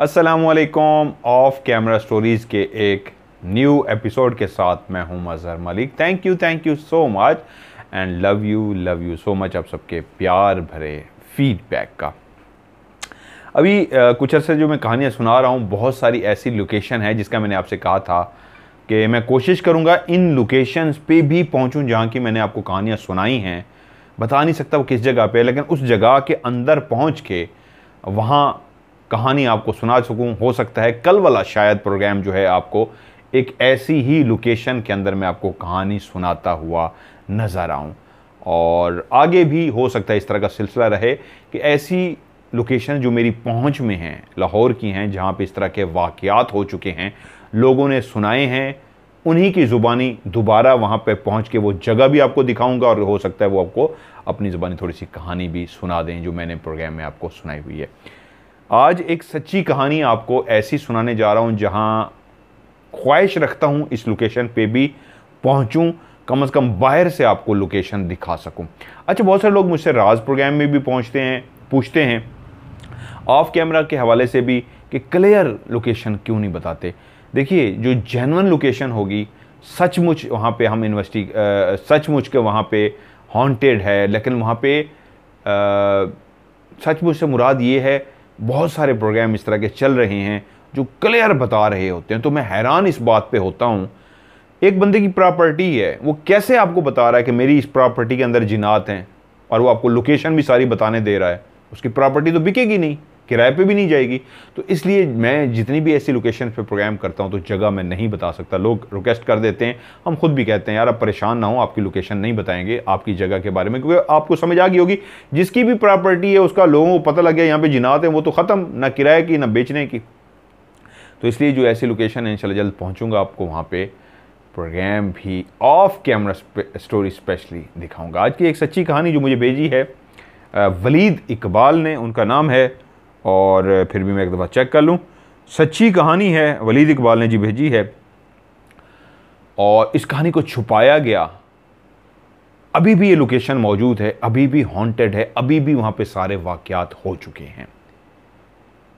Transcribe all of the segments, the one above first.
असलकम of camera stories के एक न्यू एपिसोड के साथ मैं हूं Azhar Malik thank you thank you so much and love you love you so much आप सबके प्यार भरे फीडबैक का अभी आ, कुछ अर्से जो मैं कहानियाँ सुना रहा हूँ बहुत सारी ऐसी लोकेशन है जिसका मैंने आपसे कहा था कि मैं कोशिश करूँगा इन लोकेशंस पे भी पहुँचूँ जहाँ की मैंने आपको कहानियाँ सुनाई हैं बता नहीं सकता वो किस जगह पे लेकिन उस जगह के अंदर पहुँच के वहाँ कहानी आपको सुना सकूँ हो सकता है कल वाला शायद प्रोग्राम जो है आपको एक ऐसी ही लोकेशन के अंदर मैं आपको कहानी सुनाता हुआ नज़र आऊँ और आगे भी हो सकता है इस तरह का सिलसिला रहे कि ऐसी लोकेशन जो मेरी पहुंच में हैं लाहौर की हैं जहां पे इस तरह के वाक़ात हो चुके हैं लोगों ने सुनाए हैं उन्हीं की ज़ुबानी दोबारा वहां पे पहुंच के वो जगह भी आपको दिखाऊंगा और हो सकता है वो आपको अपनी ज़ुबानी थोड़ी सी कहानी भी सुना दें जो मैंने प्रोग्राम में आपको सुनाई हुई है आज एक सच्ची कहानी आपको ऐसी सुनाने जा रहा हूँ जहाँ ख्वाहिश रखता हूँ इस लोकेशन पे भी पहुँचूँ कम से कम बाहर से आपको लोकेशन दिखा सकूँ अच्छा बहुत सारे लोग मुझसे राज प्रोग्राम में भी पहुँचते हैं पूछते हैं ऑफ कैमरा के हवाले से भी कि क्लियर लोकेशन क्यों नहीं बताते देखिए जो जेनवन लोकेशन होगी सचमुच वहाँ पे हम इन्वेस्टिग सचमुच के वहाँ पे हॉन्टेड है लेकिन वहाँ पे सचमुच से मुराद ये है बहुत सारे प्रोग्राम इस तरह के चल रहे हैं जो क्लियर बता रहे होते हैं तो मैं हैरान इस बात पे होता हूँ एक बंदे की प्रॉपर्टी है वो कैसे आपको बता रहा है कि मेरी इस प्रॉपर्टी के अंदर जिनात हैं और वो आपको लोकेशन भी सारी बताने दे रहा है उसकी प्रॉपर्टी तो बिकेगी नहीं किराए पे भी नहीं जाएगी तो इसलिए मैं जितनी भी ऐसी लोकेशन पे प्रोग्राम करता हूँ तो जगह मैं नहीं बता सकता लोग रिक्वेस्ट कर देते हैं हम खुद भी कहते हैं यार आप परेशान ना हो आपकी लोकेशन नहीं बताएंगे आपकी जगह के बारे में क्योंकि आपको समझ आ गई होगी जिसकी भी प्रॉपर्टी है उसका लोगों को पता लग गया यहाँ पर जिनात है वो तो ख़त्म ना किराए की ना बेचने की तो इसलिए जो ऐसी लोकेशन है इनशाला जल्द पहुँचूँगा आपको वहाँ पर प्रोग्राम भी ऑफ कैमरा स्टोरी स्पेशली दिखाऊँगा आज की एक सच्ची कहानी जो मुझे भेजी है वलीद इकबाल ने उनका नाम है और फिर भी मैं एक दफ़ा चेक कर लूँ सच्ची कहानी है वलीद इकबाल ने जी भेजी है और इस कहानी को छुपाया गया अभी भी ये लोकेशन मौजूद है अभी भी हॉन्टेड है अभी भी वहाँ पे सारे वाक़ात हो चुके हैं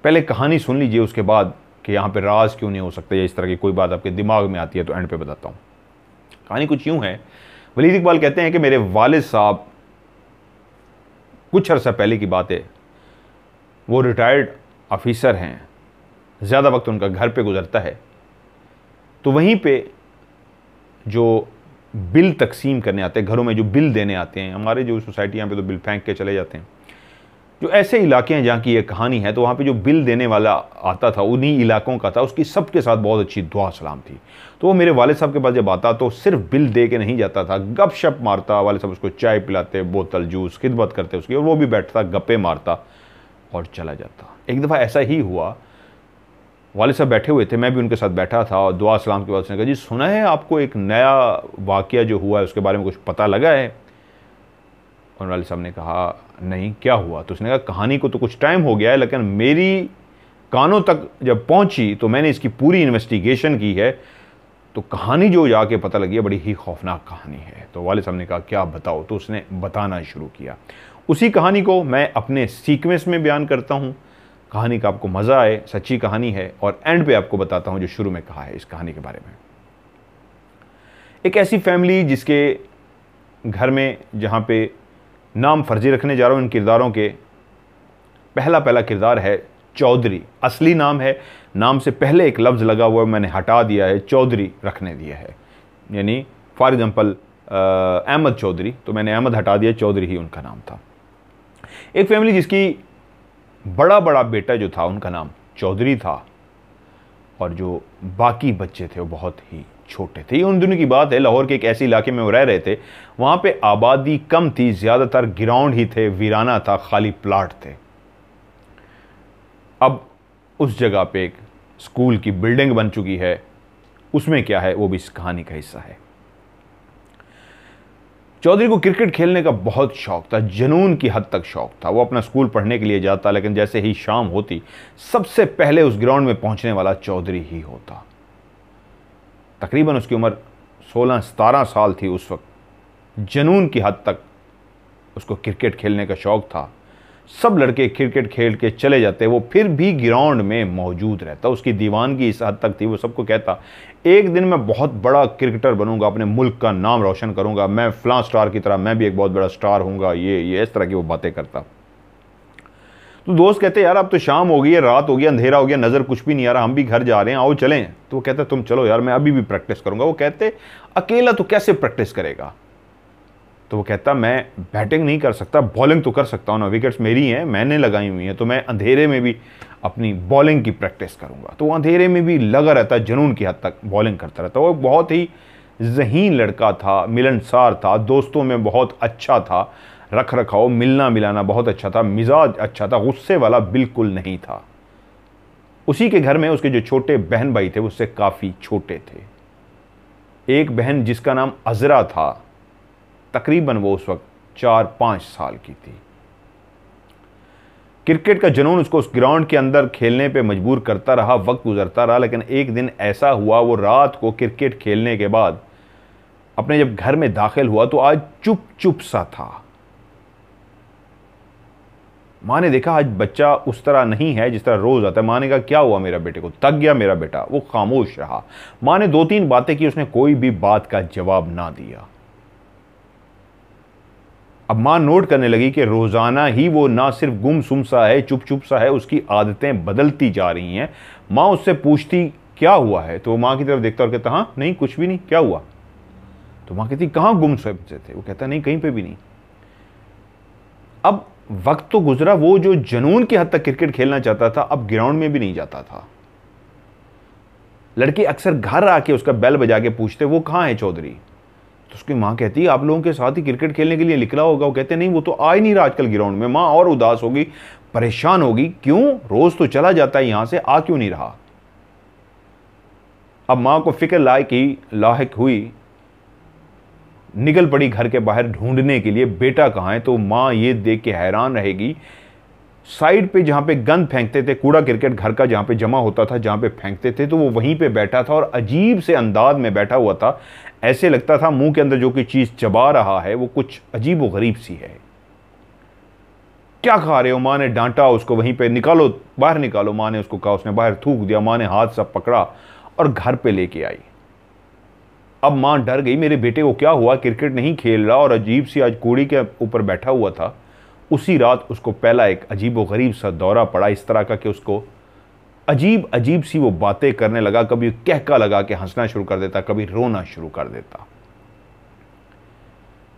पहले कहानी सुन लीजिए उसके बाद कि यहाँ पे राज क्यों नहीं हो सकता या इस तरह की कोई बात आपके दिमाग में आती है तो एंड पे बताता हूँ कहानी कुछ यूँ है वलीद इकबाल कहते हैं कि मेरे वालद साहब कुछ अर्सा पहले की बात है वो रिटायर्ड ऑफिसर हैं ज़्यादा वक्त उनका घर पे गुजरता है तो वहीं पे जो बिल तकसीम करने आते हैं घरों में जो बिल देने आते हैं हमारे जो सोसाइटी यहाँ पे तो बिल फेंक के चले जाते हैं जो ऐसे इलाके हैं जहाँ की ये कहानी है तो वहाँ पे जो बिल देने वाला आता था उन्हीं इलाकों का था उसकी सबके साथ बहुत अच्छी दुआ सलाम थी तो वो मेरे वाले साहब के पास जब आता तो सिर्फ बिल दे के नहीं जाता था गप शप मारता वाले साहब उसको चाय पिलाते बोतल जूस खिदमत करते उसकी और वो भी बैठता गप्पे मारता और चला जाता एक दफ़ा ऐसा ही हुआ वाले साहब बैठे हुए थे मैं भी उनके साथ बैठा था और दुआ सलाम के बाद उसने कहा जी सुना है आपको एक नया वाक़ जो हुआ है उसके बारे में कुछ पता लगा है और वाले साहब ने कहा नहीं क्या हुआ तो उसने कहा कहानी को तो कुछ टाइम हो गया है लेकिन मेरी कानों तक जब पहुंची तो मैंने इसकी पूरी इन्वेस्टिगेशन की है तो कहानी जो जाके पता लगी है बड़ी ही खौफनाक कहानी है तो वाले साहब ने कहा क्या बताओ तो उसने बताना शुरू किया उसी कहानी को मैं अपने सीक्वेंस में बयान करता हूँ कहानी का आपको मज़ा आए सच्ची कहानी है और एंड पे आपको बताता हूँ जो शुरू में कहा है इस कहानी के बारे में एक ऐसी फैमिली जिसके घर में जहाँ पे नाम फर्जी रखने जा रहा हूँ इन किरदारों के पहला पहला किरदार है चौधरी असली नाम है नाम से पहले एक लफ्ज़ लगा हुआ है मैंने हटा दिया है चौधरी रखने दिया है यानी फॉर एग्ज़ाम्पल अहमद चौधरी तो मैंने अहमद हटा दिया चौधरी ही उनका नाम था एक फैमिली जिसकी बड़ा बड़ा बेटा जो था उनका नाम चौधरी था और जो बाकी बच्चे थे वो बहुत ही छोटे थे ये उन दिनों की बात है लाहौर के एक ऐसे इलाके में वो रह रहे थे वहाँ पे आबादी कम थी ज़्यादातर ग्राउंड ही थे वीराना था खाली प्लाट थे अब उस जगह पे एक स्कूल की बिल्डिंग बन चुकी है उसमें क्या है वो भी इस कहानी का हिस्सा है चौधरी को क्रिकेट खेलने का बहुत शौक था जनून की हद तक शौक था वो अपना स्कूल पढ़ने के लिए जाता लेकिन जैसे ही शाम होती सबसे पहले उस ग्राउंड में पहुंचने वाला चौधरी ही होता तकरीबन उसकी उम्र 16 सतारह साल थी उस वक्त जनून की हद तक उसको क्रिकेट खेलने का शौक था सब लड़के क्रिकेट खेल के चले जाते वो फिर भी ग्राउंड में मौजूद रहता उसकी दीवानगी इस हद तक थी वो सबको कहता एक दिन मैं बहुत बड़ा क्रिकेटर बनूंगा अपने मुल्क का नाम रोशन करूंगा मैं फ्लां स्टार की तरह मैं भी एक बहुत बड़ा स्टार हूँगा ये ये इस तरह की वो बातें करता तो दोस्त कहते यार अब तो शाम हो गई है रात हो गई अंधेरा हो गया नज़र कुछ भी नहीं आ रहा हम भी घर जा रहे हैं आओ चलें तो वो कहता तुम चलो यार मैं अभी भी प्रैक्टिस करूँगा वो कहते अकेला तो कैसे प्रैक्टिस करेगा तो वो कहता मैं बैटिंग नहीं कर सकता बॉलिंग तो कर सकता हूँ ना विकेट्स मेरी हैं मैंने लगाई हुई हैं तो मैं अंधेरे में भी अपनी बॉलिंग की प्रैक्टिस करूँगा तो वो अंधेरे में भी लगा रहता जुनून की हद तक बॉलिंग करता रहता वो बहुत ही जहीन लड़का था मिलनसार था दोस्तों में बहुत अच्छा था रख रखाव मिलना मिलाना बहुत अच्छा था मिजाज अच्छा था गुस्से वाला बिल्कुल नहीं था उसी के घर में उसके जो छोटे बहन भाई थे उससे काफ़ी छोटे थे एक बहन जिसका नाम अजरा था तकरीबन वो उस वक्त चार पाँच साल की थी क्रिकेट का जुनून उसको उस ग्राउंड के अंदर खेलने पे मजबूर करता रहा वक्त गुजरता रहा लेकिन एक दिन ऐसा हुआ वो रात को क्रिकेट खेलने के बाद अपने जब घर में दाखिल हुआ तो आज चुप चुप सा था माँ ने देखा आज बच्चा उस तरह नहीं है जिस तरह रोज़ आता है माँ ने कहा क्या हुआ मेरा बेटे को तक गया मेरा बेटा वो खामोश रहा माँ ने दो तीन बातें की उसने कोई भी बात का जवाब ना दिया अब माँ नोट करने लगी कि रोज़ाना ही वो ना सिर्फ गुम सुम सा है चुप चुप सा है उसकी आदतें बदलती जा रही हैं माँ उससे पूछती क्या हुआ है तो वो माँ की तरफ देखता और कहता हाँ नहीं कुछ भी नहीं क्या हुआ तो माँ कहती कहाँ गुम से थे वो कहता नहीं कहीं पे भी नहीं अब वक्त तो गुजरा वो जो जनून की हद तक क्रिकेट खेलना चाहता था अब ग्राउंड में भी नहीं जाता था लड़के अक्सर घर आके उसका बैल बजा के पूछते वो कहाँ है चौधरी तो उसकी माँ कहती है आप लोगों के साथ ही क्रिकेट खेलने के लिए निकला होगा वो कहते नहीं वो तो आ ही नहीं रहा आजकल ग्राउंड में माँ और उदास होगी परेशान होगी क्यों रोज़ तो चला जाता है यहां से आ क्यों नहीं रहा अब मां को फिक्र लायक ही लाहक हुई निकल पड़ी घर के बाहर ढूंढने के लिए बेटा कहां है तो मां ये देख के हैरान रहेगी साइड पे जहाँ पे गंद फेंकते थे कूड़ा क्रिकेट घर का जहाँ पे जमा होता था जहाँ पे फेंकते थे तो वो वहीं पे बैठा था और अजीब से अंदाज में बैठा हुआ था ऐसे लगता था मुंह के अंदर जो कोई चीज़ चबा रहा है वो कुछ अजीब व गरीब सी है क्या खा रहे हो माँ ने डांटा उसको वहीं पे निकालो बाहर निकालो माँ ने उसको कहा उसने बाहर थूक दिया माँ ने हाथ सब पकड़ा और घर पर लेके आई अब माँ डर गई मेरे बेटे को क्या हुआ क्रिकेट नहीं खेल रहा और अजीब सी आज कूड़ी के ऊपर बैठा हुआ था उसी रात उसको पहला एक अजीब व गरीब सा दौरा पड़ा इस तरह का कि उसको अजीब अजीब सी वो बातें करने लगा कभी कहका लगा के हंसना शुरू कर देता कभी रोना शुरू कर देता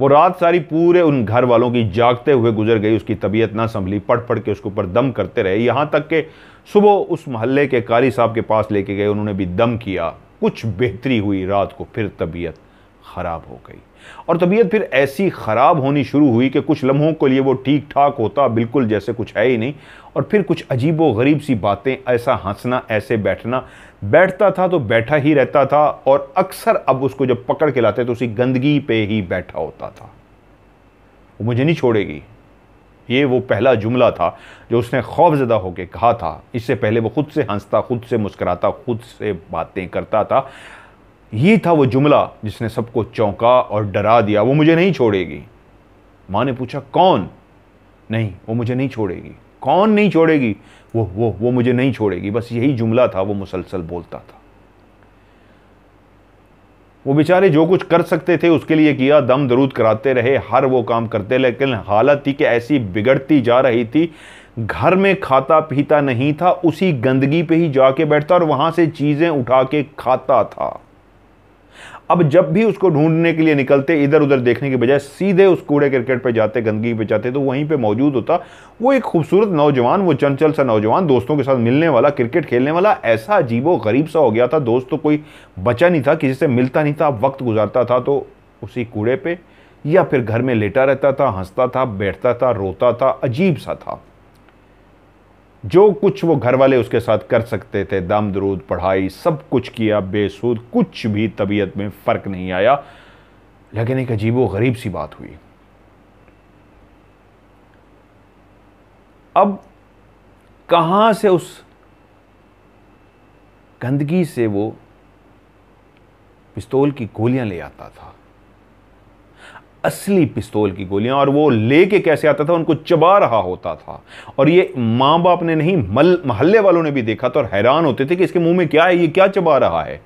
वो रात सारी पूरे उन घर वालों की जागते हुए गुजर गई उसकी तबीयत ना संभली पढ़ पढ़ के उसके ऊपर दम करते रहे यहाँ तक कि सुबह उस मोहल्ले के कारी साहब के पास लेके गए उन्होंने भी दम किया कुछ बेहतरी हुई रात को फिर तबीयत ख़राब हो गई और तबीयत फिर ऐसी ख़राब होनी शुरू हुई कि कुछ लम्हों के लिए वो ठीक ठाक होता बिल्कुल जैसे कुछ है ही नहीं और फिर कुछ अजीब व गरीब सी बातें ऐसा हंसना ऐसे बैठना बैठता था तो बैठा ही रहता था और अक्सर अब उसको जब पकड़ के लाते तो उसी गंदगी पे ही बैठा होता था वो मुझे नहीं छोड़ेगी ये वो पहला जुमला था जो उसने खौफजदा होकर कहा था इससे पहले वो खुद से हंसता खुद से मुस्कराता खुद से बातें करता था ये था वो जुमला जिसने सबको चौंका और डरा दिया वो मुझे नहीं छोड़ेगी माँ ने पूछा कौन नहीं वो मुझे नहीं छोड़ेगी कौन नहीं छोड़ेगी वो वो वो मुझे नहीं छोड़ेगी बस यही जुमला था वो मुसलसल बोलता था वो बेचारे जो कुछ कर सकते थे उसके लिए किया दम दरूद कराते रहे हर वो काम करते लेकिन हालत थी कि ऐसी बिगड़ती जा रही थी घर में खाता पीता नहीं था उसी गंदगी पे ही जाके बैठता और वहाँ से चीज़ें उठा के खाता था अब जब भी उसको ढूंढने के लिए निकलते इधर उधर देखने के बजाय सीधे उस कूड़े क्रिकेट पे जाते गंदगी पे जाते तो वहीं पे मौजूद होता वो एक खूबसूरत नौजवान वो चंचल सा नौजवान दोस्तों के साथ मिलने वाला क्रिकेट खेलने वाला ऐसा अजीबो गरीब सा हो गया था दोस्त तो कोई बचा नहीं था किसी से मिलता नहीं था वक्त गुजारता था तो उसी कूड़े पर या फिर घर में लेटा रहता था हंसता था बैठता था रोता था अजीब सा था जो कुछ वो घर वाले उसके साथ कर सकते थे दम दरूद पढ़ाई सब कुछ किया बेसूद कुछ भी तबीयत में फ़र्क नहीं आया लेकिन एक व गरीब सी बात हुई अब कहाँ से उस गंदगी से वो पिस्तौल की गोलियां ले आता था असली पिस्तौल की गोलियां और वो लेके कैसे आता था उनको चबा रहा होता था और ये माँ बाप ने नहीं मल मोहल्ले वालों ने भी देखा था और हैरान होते थे कि इसके मुंह में क्या है ये क्या चबा रहा है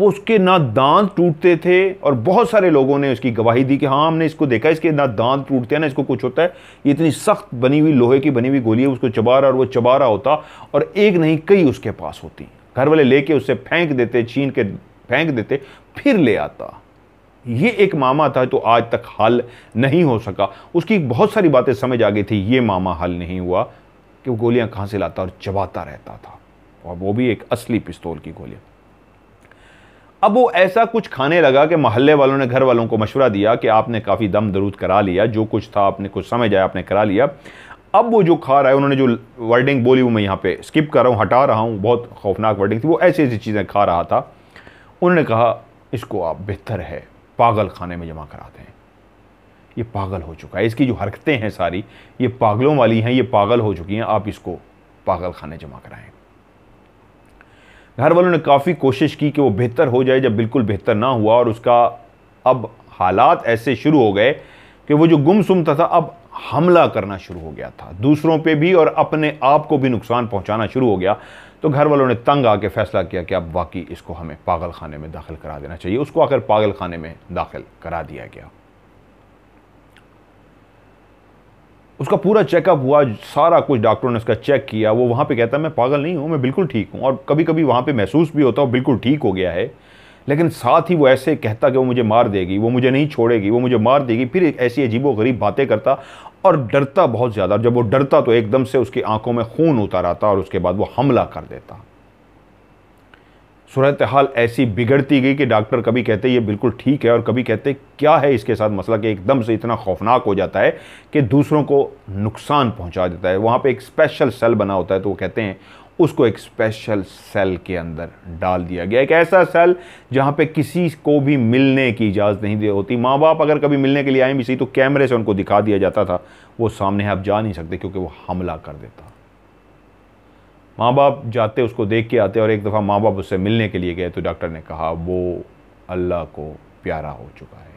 वो उसके ना दांत टूटते थे और बहुत सारे लोगों ने उसकी गवाही दी कि हाँ हमने इसको देखा इसके ना दांत टूटते हैं ना इसको कुछ होता है ये इतनी सख्त बनी हुई लोहे की बनी हुई गोली है उसको चबा रहा और वो चबा रहा होता और एक नहीं कई उसके पास होती घर वाले लेके उससे फेंक देते छीन के फेंक देते फिर ले आता ये एक मामा था तो आज तक हल नहीं हो सका उसकी बहुत सारी बातें समझ आ गई थी ये मामा हल नहीं हुआ कि वो गोलियां कहाँ से लाता और चबाता रहता था और वो भी एक असली पिस्तौल की गोलियां अब वो ऐसा कुछ खाने लगा कि मोहल्ले वालों ने घर वालों को मशवरा दिया कि आपने काफ़ी दम दरूद करा लिया जो कुछ था आपने कुछ समझ आया आपने करा लिया अब वो जो खा रहा है उन्होंने जो वर्डिंग बोली वो मैं यहाँ पे स्किप कर रहा हूँ हटा रहा हूँ बहुत खौफनाक वर्डिंग थी वो ऐसी ऐसी चीज़ें खा रहा था उन्होंने कहा इसको आप बेहतर है पागल खाने में जमा कराते हैं ये पागल हो चुका है इसकी जो हरकतें हैं सारी ये पागलों वाली हैं ये पागल हो चुकी हैं आप इसको पागल खाने जमा कराएं घर वालों ने काफ़ी कोशिश की कि वो बेहतर हो जाए जब बिल्कुल बेहतर ना हुआ और उसका अब हालात ऐसे शुरू हो गए कि वो जो गुमसुम था, था अब हमला करना शुरू हो गया था दूसरों पे भी और अपने आप को भी नुकसान पहुंचाना शुरू हो गया तो घर वालों ने तंग आके फैसला किया कि अब वाकई इसको हमें पागल खाने में दाखिल करा देना चाहिए उसको आकर पागल खाने में दाखिल करा दिया गया उसका पूरा चेकअप हुआ सारा कुछ डॉक्टरों ने उसका चेक किया वो वहाँ पे कहता है मैं पागल नहीं हूँ मैं बिल्कुल ठीक हूँ और कभी कभी वहाँ पे महसूस भी होता हूँ बिल्कुल ठीक हो गया है लेकिन साथ ही वो ऐसे कहता कि वो मुझे मार देगी वो मुझे नहीं छोड़ेगी वो मुझे मार देगी फिर ऐसी अजीबो गरीब बातें करता और डरता बहुत ज़्यादा जब वो डरता तो एकदम से उसकी आंखों में खून उतर आता और उसके बाद वो हमला कर देता सूरत हाल ऐसी बिगड़ती गई कि डॉक्टर कभी कहते ये बिल्कुल ठीक है और कभी कहते क्या है इसके साथ मसला कि एकदम से इतना खौफनाक हो जाता है कि दूसरों को नुकसान पहुंचा देता है वहाँ पे एक स्पेशल सेल बना होता है तो वो कहते हैं उसको एक स्पेशल सेल के अंदर डाल दिया गया एक ऐसा सेल जहाँ पे किसी को भी मिलने की इजाज़त नहीं दी होती माँ बाप अगर कभी मिलने के लिए आए भी सही तो कैमरे से उनको दिखा दिया जाता था वो सामने आप जा नहीं सकते क्योंकि वो हमला कर देता माँ बाप जाते उसको देख के आते और एक दफ़ा माँ बाप उससे मिलने के लिए गए तो डॉक्टर ने कहा वो अल्लाह को प्यारा हो चुका है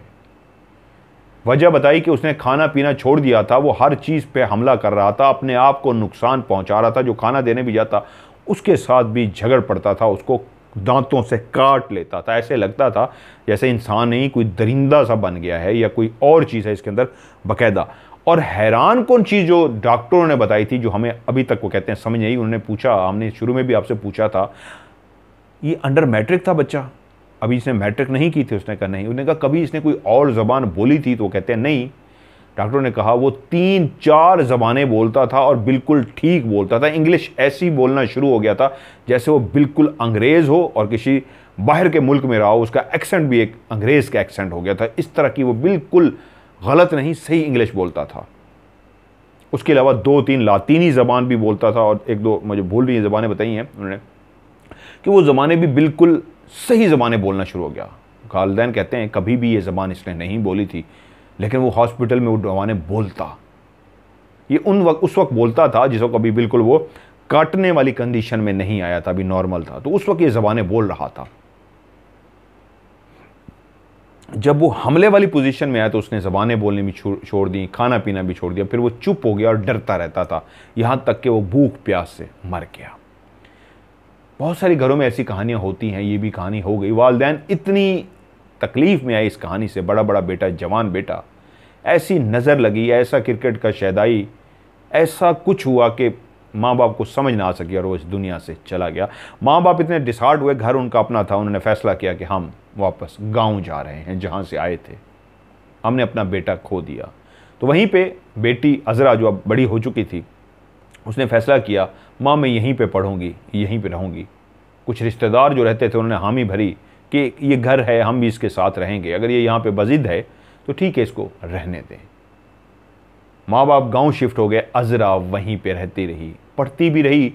वजह बताई कि उसने खाना पीना छोड़ दिया था वो हर चीज़ पे हमला कर रहा था अपने आप को नुकसान पहुंचा रहा था जो खाना देने भी जाता उसके साथ भी झगड़ पड़ता था उसको दांतों से काट लेता था ऐसे लगता था जैसे इंसान नहीं कोई दरिंदा सा बन गया है या कोई और चीज़ है इसके अंदर बाकायदा और हैरान कौन चीज़ जो डॉक्टरों ने बताई थी जो हमें अभी तक वो कहते हैं समझ नहीं उन्होंने पूछा हमने शुरू में भी आपसे पूछा था ये अंडर मैट्रिक था बच्चा अभी इसने मैट्रिक नहीं की थी उसने कहा नहीं उन्होंने कहा कभी इसने कोई और ज़बान बोली थी तो वो कहते हैं नहीं डॉक्टर ने कहा वो तीन चार ज़बानें बोलता था और बिल्कुल ठीक बोलता था इंग्लिश ऐसी बोलना शुरू हो गया था जैसे वो बिल्कुल अंग्रेज़ हो और किसी बाहर के मुल्क में रहा हो उसका एक्सेंट भी एक अंग्रेज़ का एक्सेंट हो गया था इस तरह की वो बिल्कुल गलत नहीं सही इंग्लिश बोलता था उसके अलावा दो तीन लातीनी ज़बान भी बोलता था और एक दो मुझे भूल रही ज़बानें बताई हैं उन्होंने कि वो ज़बानें भी बिल्कुल सही ज़बानें बोलना शुरू हो गया खालदेन कहते हैं कभी भी ये ज़बान इसने नहीं बोली थी लेकिन वो हॉस्पिटल में वो ज़बानें बोलता ये उन वक्त उस वक्त बोलता था जिस वक्त अभी बिल्कुल वो काटने वाली कंडीशन में नहीं आया था अभी नॉर्मल था तो उस वक्त ये ज़बानें बोल रहा था जब वो हमले वाली पोजीशन में आया तो उसने ज़बानें बोलने भी छोड़ दी खाना पीना भी छोड़ दिया फिर वो चुप हो गया और डरता रहता था यहाँ तक कि वो भूख प्यास से मर गया बहुत सारी घरों में ऐसी कहानियाँ होती हैं ये भी कहानी हो गई वालदेन इतनी तकलीफ़ में आई इस कहानी से बड़ा बड़ा बेटा जवान बेटा ऐसी नज़र लगी ऐसा क्रिकेट का शैदाई ऐसा कुछ हुआ कि माँ बाप को समझ ना आ सकी और वो इस दुनिया से चला गया माँ बाप इतने डिसहार्ट हुए घर उनका अपना था उन्होंने फैसला किया कि हम वापस गांव जा रहे हैं जहाँ से आए थे हमने अपना बेटा खो दिया तो वहीं पे बेटी अजरा जो अब बड़ी हो चुकी थी उसने फैसला किया माँ मैं यहीं पे पढ़ूंगी यहीं पे रहूंगी कुछ रिश्तेदार जो रहते थे उन्होंने हामी भरी कि ये घर है हम भी इसके साथ रहेंगे अगर ये यहाँ पे बजिद है तो ठीक है इसको रहने दें माँ बाप गांव शिफ्ट हो गए अजरा वहीं पे रहती रही पढ़ती भी रही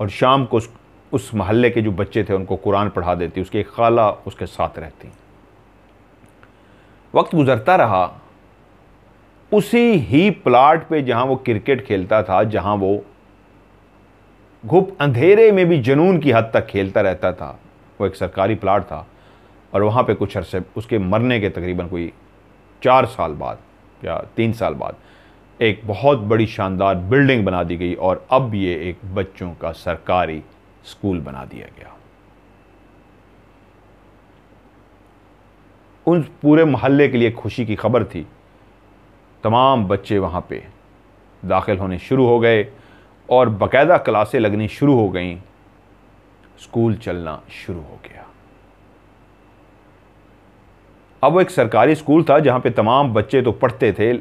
और शाम को उस, उस महल्ले के जो बच्चे थे उनको कुरान पढ़ा देती उसकी एक खाला उसके साथ रहती वक्त गुजरता रहा उसी ही प्लाट पे जहां वो क्रिकेट खेलता था जहां वो घुप अंधेरे में भी जुनून की हद तक खेलता रहता था वो एक सरकारी प्लाट था और वहाँ पे कुछ अरसे उसके मरने के तकरीबन कोई चार साल बाद या तीन साल बाद एक बहुत बड़ी शानदार बिल्डिंग बना दी गई और अब ये एक बच्चों का सरकारी स्कूल बना दिया गया उन पूरे मोहल्ले के लिए खुशी की खबर थी तमाम बच्चे वहाँ पे दाखिल होने शुरू हो गए और बकायदा क्लासें लगनी शुरू हो गईं स्कूल चलना शुरू हो गया अब वो एक सरकारी स्कूल था जहाँ पे तमाम बच्चे तो पढ़ते थे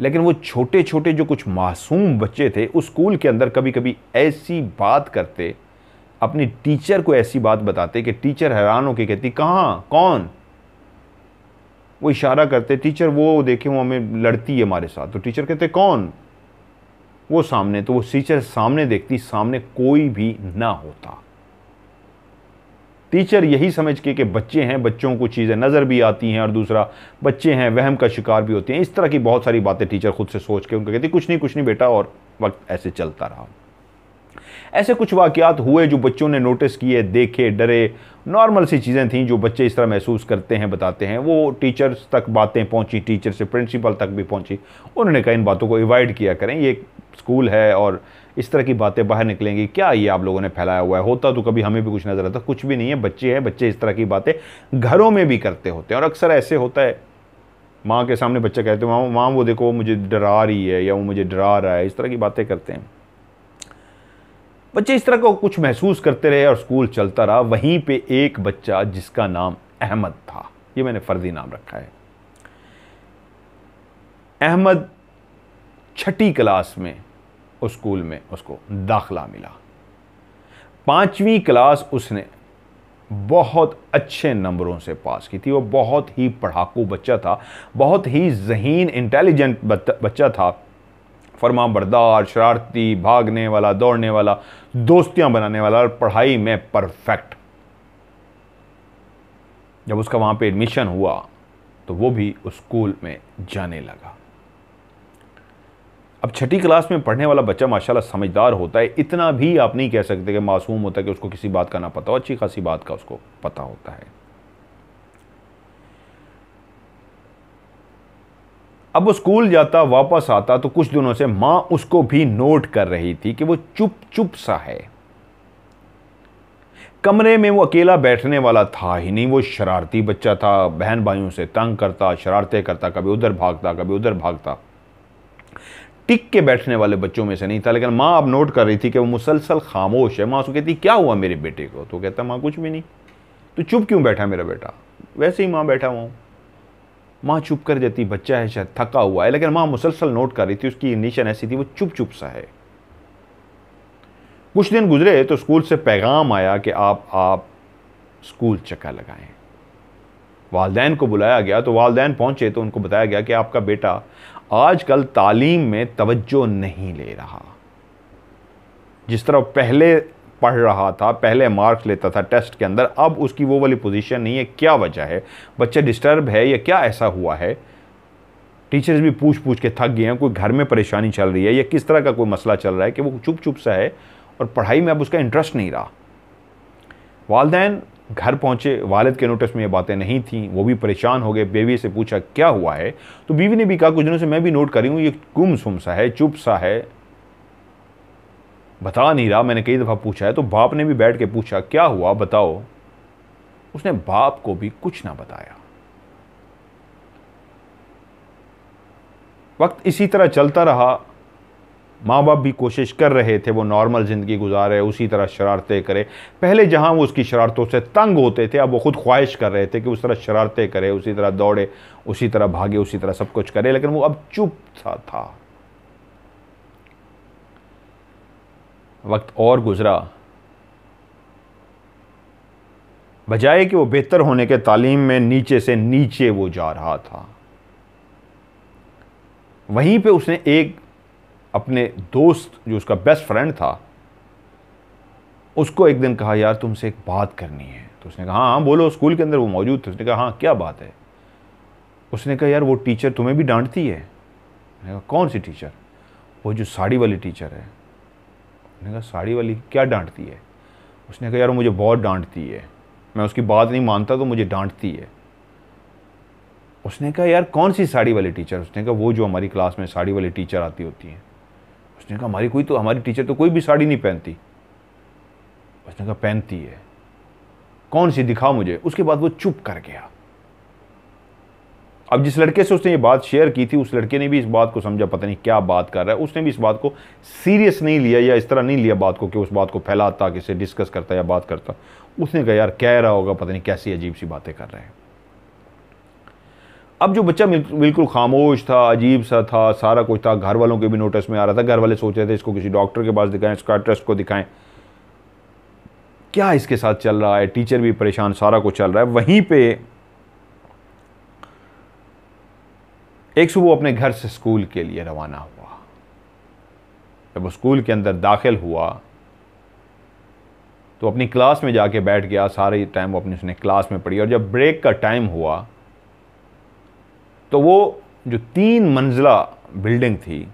लेकिन वो छोटे छोटे जो कुछ मासूम बच्चे थे उस स्कूल के अंदर कभी कभी ऐसी बात करते अपनी टीचर को ऐसी बात बताते कि टीचर हैरान होकर कहती कहाँ कौन वो इशारा करते टीचर वो देखे वो हमें लड़ती है हमारे साथ तो टीचर कहते कौन वो सामने तो वो टीचर सामने देखती सामने कोई भी ना होता टीचर यही समझ के कि बच्चे हैं बच्चों को चीज़ें नज़र भी आती हैं और दूसरा बच्चे हैं वहम का शिकार भी होते हैं इस तरह की बहुत सारी बातें टीचर खुद से सोच के उनको कहती कुछ नहीं कुछ नहीं बेटा और वक्त ऐसे चलता रहा ऐसे कुछ वाक़ात हुए जो बच्चों ने नोटिस किए देखे डरे नॉर्मल सी चीज़ें थी जो बच्चे इस तरह महसूस करते हैं बताते हैं वो टीचर्स तक बातें पहुँची टीचर से प्रिंसिपल तक भी पहुँची उन्होंने कहा इन बातों को एवॉइड किया करें ये स्कूल है और इस तरह की बातें बाहर निकलेंगी क्या ये आप लोगों ने फैलाया हुआ है होता तो कभी हमें भी कुछ नज़र आता कुछ भी नहीं है बच्चे हैं बच्चे इस तरह की बातें घरों में भी करते होते हैं और अक्सर ऐसे होता है माँ के सामने बच्चा कहते हैं माँ माँ वो देखो वो मुझे डरा रही है या वो मुझे डरा रहा है इस तरह की बातें करते हैं बच्चे इस तरह को कुछ महसूस करते रहे और स्कूल चलता रहा वहीं पे एक बच्चा जिसका नाम अहमद था ये मैंने फर्जी नाम रखा है अहमद छठी क्लास में उस स्कूल में उसको दाखला मिला पांचवी क्लास उसने बहुत अच्छे नंबरों से पास की थी वो बहुत ही पढ़ाकू बच्चा था बहुत ही जहीन इंटेलिजेंट बच्चा था फरमा बरदार शरारती भागने वाला दौड़ने वाला दोस्तियां बनाने वाला और पढ़ाई में परफेक्ट जब उसका वहाँ पे एडमिशन हुआ तो वो भी उस स्कूल में जाने लगा अब छठी क्लास में पढ़ने वाला बच्चा माशाल्लाह समझदार होता है इतना भी आप नहीं कह सकते कि मासूम होता है कि उसको किसी बात का ना पता हो अच्छी खासी बात का उसको पता होता है अब वो स्कूल जाता वापस आता तो कुछ दिनों से माँ उसको भी नोट कर रही थी कि वो चुप चुप सा है कमरे में वो अकेला बैठने वाला था ही नहीं वो शरारती बच्चा था बहन भाइयों से तंग करता शरारते करता कभी उधर भागता कभी उधर भागता टिक के बैठने वाले बच्चों में से नहीं था लेकिन माँ अब नोट कर रही थी कि वो मुसलसल खामोश है माँ उसको कहती क्या हुआ मेरे बेटे को तो कहता माँ कुछ भी नहीं तो चुप क्यों बैठा मेरा बेटा वैसे ही माँ बैठा हुआ हूँ माँ चुप कर देती बच्चा है शायद थका हुआ है लेकिन माँ मुसलसल नोट कर रही थी उसकी इंडिशन ऐसी थी वो चुप चुप सा है कुछ दिन गुजरे तो स्कूल से पैगाम आया कि आप आप स्कूल चक्का लगाएं वालदेन को बुलाया गया तो वालदेन पहुंचे तो उनको बताया गया कि आपका बेटा आजकल तालीम में तवज्जो नहीं ले रहा जिस तरह पहले पढ़ रहा था पहले मार्क्स लेता था टेस्ट के अंदर अब उसकी वो वाली पोजीशन नहीं है क्या वजह है बच्चा डिस्टर्ब है या क्या ऐसा हुआ है टीचर्स भी पूछ पूछ के थक गए हैं कोई घर में परेशानी चल रही है या किस तरह का कोई मसला चल रहा है कि वो चुप चुप सा है और पढ़ाई में अब उसका इंटरेस्ट नहीं रहा वालदेन घर पहुंचे वालद के नोटिस में ये बातें नहीं थी वो भी परेशान हो गए बेबी से पूछा क्या हुआ है तो बीवी ने भी कहा कुछ दिनों से मैं भी नोट करी हूँ ये गुम सुम सा है चुप सा है बता नहीं रहा मैंने कई दफ़ा पूछा है तो बाप ने भी बैठ के पूछा क्या हुआ बताओ उसने बाप को भी कुछ ना बताया वक्त इसी तरह चलता रहा माँ बाप भी कोशिश कर रहे थे वो नॉर्मल ज़िंदगी गुजारे उसी तरह शरारतें करे पहले जहाँ वो उसकी शरारतों से तंग होते थे अब वो खुद ख्वाहिश कर रहे थे कि उस तरह शरारतें करे उसी तरह दौड़े उसी तरह भागे उसी तरह सब कुछ करे लेकिन वो अब चुप सा था वक्त और गुज़रा बजाय कि वो बेहतर होने के तालीम में नीचे से नीचे वो जा रहा था वहीं पे उसने एक अपने दोस्त जो उसका बेस्ट फ्रेंड था उसको एक दिन कहा यार तुमसे एक बात करनी है तो उसने कहा हाँ हाँ बोलो स्कूल के अंदर वो मौजूद थे उसने कहा हाँ क्या बात है उसने कहा यार वो टीचर तुम्हें भी डांटती है कहा कौन सी टीचर वो जो साड़ी वाली टीचर है मैंने कहा साड़ी वाली क्या डांटती है उसने कहा यार मुझे बहुत डांटती है मैं उसकी बात नहीं मानता तो मुझे डांटती है उसने कहा यार कौन सी साड़ी वाली टीचर उसने कहा वो जो हमारी क्लास में साड़ी वाली टीचर आती होती हैं उसने कहा हमारी कोई तो हमारी टीचर तो कोई भी साड़ी नहीं पहनती उसने कहा पहनती है कौन सी दिखाओ मुझे उसके बाद वो चुप कर गया अब जिस लड़के से उसने ये बात शेयर की थी उस लड़के ने भी इस बात को समझा पता नहीं क्या बात कर रहा है उसने भी इस बात को सीरियस नहीं लिया या इस तरह नहीं लिया बात को कि उस बात को फैलाता किसे डिस्कस करता या बात करता उसने कहा यार कह रहा होगा पता नहीं कैसी अजीब सी बातें कर रहे हैं अब जो बच्चा बिल्कुल खामोश था अजीब सा था सारा कुछ था घर वालों के भी नोटिस में आ रहा था घर वाले सोच रहे थे इसको किसी डॉक्टर के पास दिखाएं इसका ट्रस्ट को दिखाएं क्या इसके साथ चल रहा है टीचर भी परेशान सारा कुछ चल रहा है वहीं पे एक सुबह अपने घर से स्कूल के लिए रवाना हुआ जब वो स्कूल के अंदर दाखिल हुआ तो अपनी क्लास में जाके बैठ गया सारे टाइम वो अपनी उसने क्लास में पढ़ी और जब ब्रेक का टाइम हुआ तो वो जो तीन मंजिला बिल्डिंग थी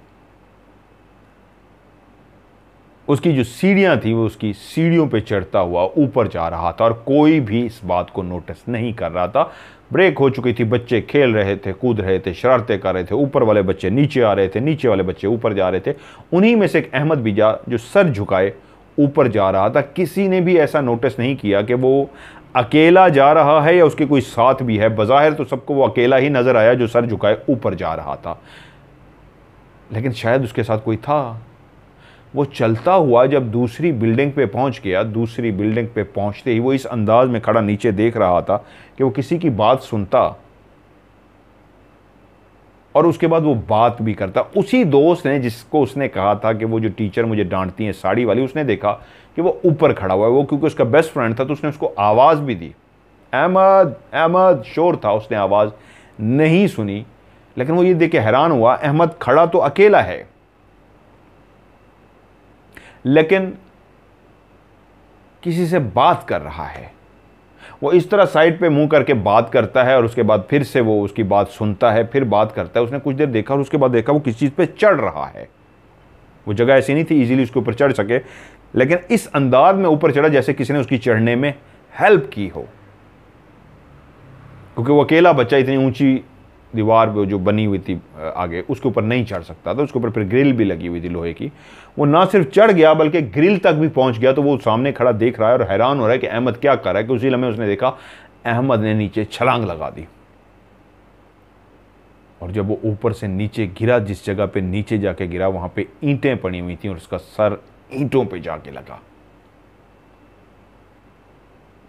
उसकी जो सीढ़ियाँ थी वो उसकी सीढ़ियों पे चढ़ता हुआ ऊपर जा रहा था और कोई भी इस बात को नोटिस नहीं कर रहा था ब्रेक हो चुकी थी बच्चे खेल रहे थे कूद रहे थे शरारतें कर रहे थे ऊपर वाले बच्चे नीचे आ रहे थे नीचे वाले बच्चे ऊपर जा रहे थे उन्हीं में से एक अहमद बीजा जो सर झुकाए ऊपर जा रहा था किसी ने भी ऐसा नोटिस नहीं किया कि वो अकेला जा रहा है या उसके कोई साथ भी है बज़ाहिर तो सबको वो अकेला ही नज़र आया जो सर झुकाए ऊपर जा रहा था लेकिन शायद उसके साथ कोई था वो चलता हुआ जब दूसरी बिल्डिंग पे पहुंच गया दूसरी बिल्डिंग पे पहुंचते ही वो इस अंदाज में खड़ा नीचे देख रहा था कि वो किसी की बात सुनता और उसके बाद वो बात भी करता उसी दोस्त ने जिसको उसने कहा था कि वो जो टीचर मुझे डांटती हैं साड़ी वाली उसने देखा कि वो ऊपर खड़ा हुआ है वो क्योंकि उसका बेस्ट फ्रेंड था तो उसने उसको आवाज़ भी दी अहमद अहमद शोर था उसने आवाज़ नहीं सुनी लेकिन वो ये देख के हैरान हुआ अहमद खड़ा तो अकेला है लेकिन किसी से बात कर रहा है वो इस तरह साइड पे मुंह करके बात करता है और उसके बाद फिर से वो उसकी बात सुनता है फिर बात करता है उसने कुछ देर देखा और उसके बाद देखा वो किसी चीज़ पे चढ़ रहा है वो जगह ऐसी नहीं थी इजीली उसके ऊपर चढ़ सके लेकिन इस अंदाज में ऊपर चढ़ा जैसे किसी ने उसकी चढ़ने में हेल्प की हो क्योंकि वो अकेला बच्चा इतनी ऊंची दीवार जो बनी हुई थी आगे उसके ऊपर नहीं चढ़ सकता था उसके ऊपर फिर ग्रिल भी लगी हुई थी लोहे की वो ना सिर्फ चढ़ गया बल्कि ग्रिल तक भी पहुंच गया तो वो सामने खड़ा देख रहा है और हैरान हो रहा है कि अहमद क्या कर रहा है कि उसी लम्हे उसने देखा अहमद ने नीचे छलांग लगा दी और जब वो ऊपर से नीचे गिरा जिस जगह पे नीचे जाके गिरा वहाँ पर ईंटें पड़ी हुई थी और उसका सर ईंटों पर जाके लगा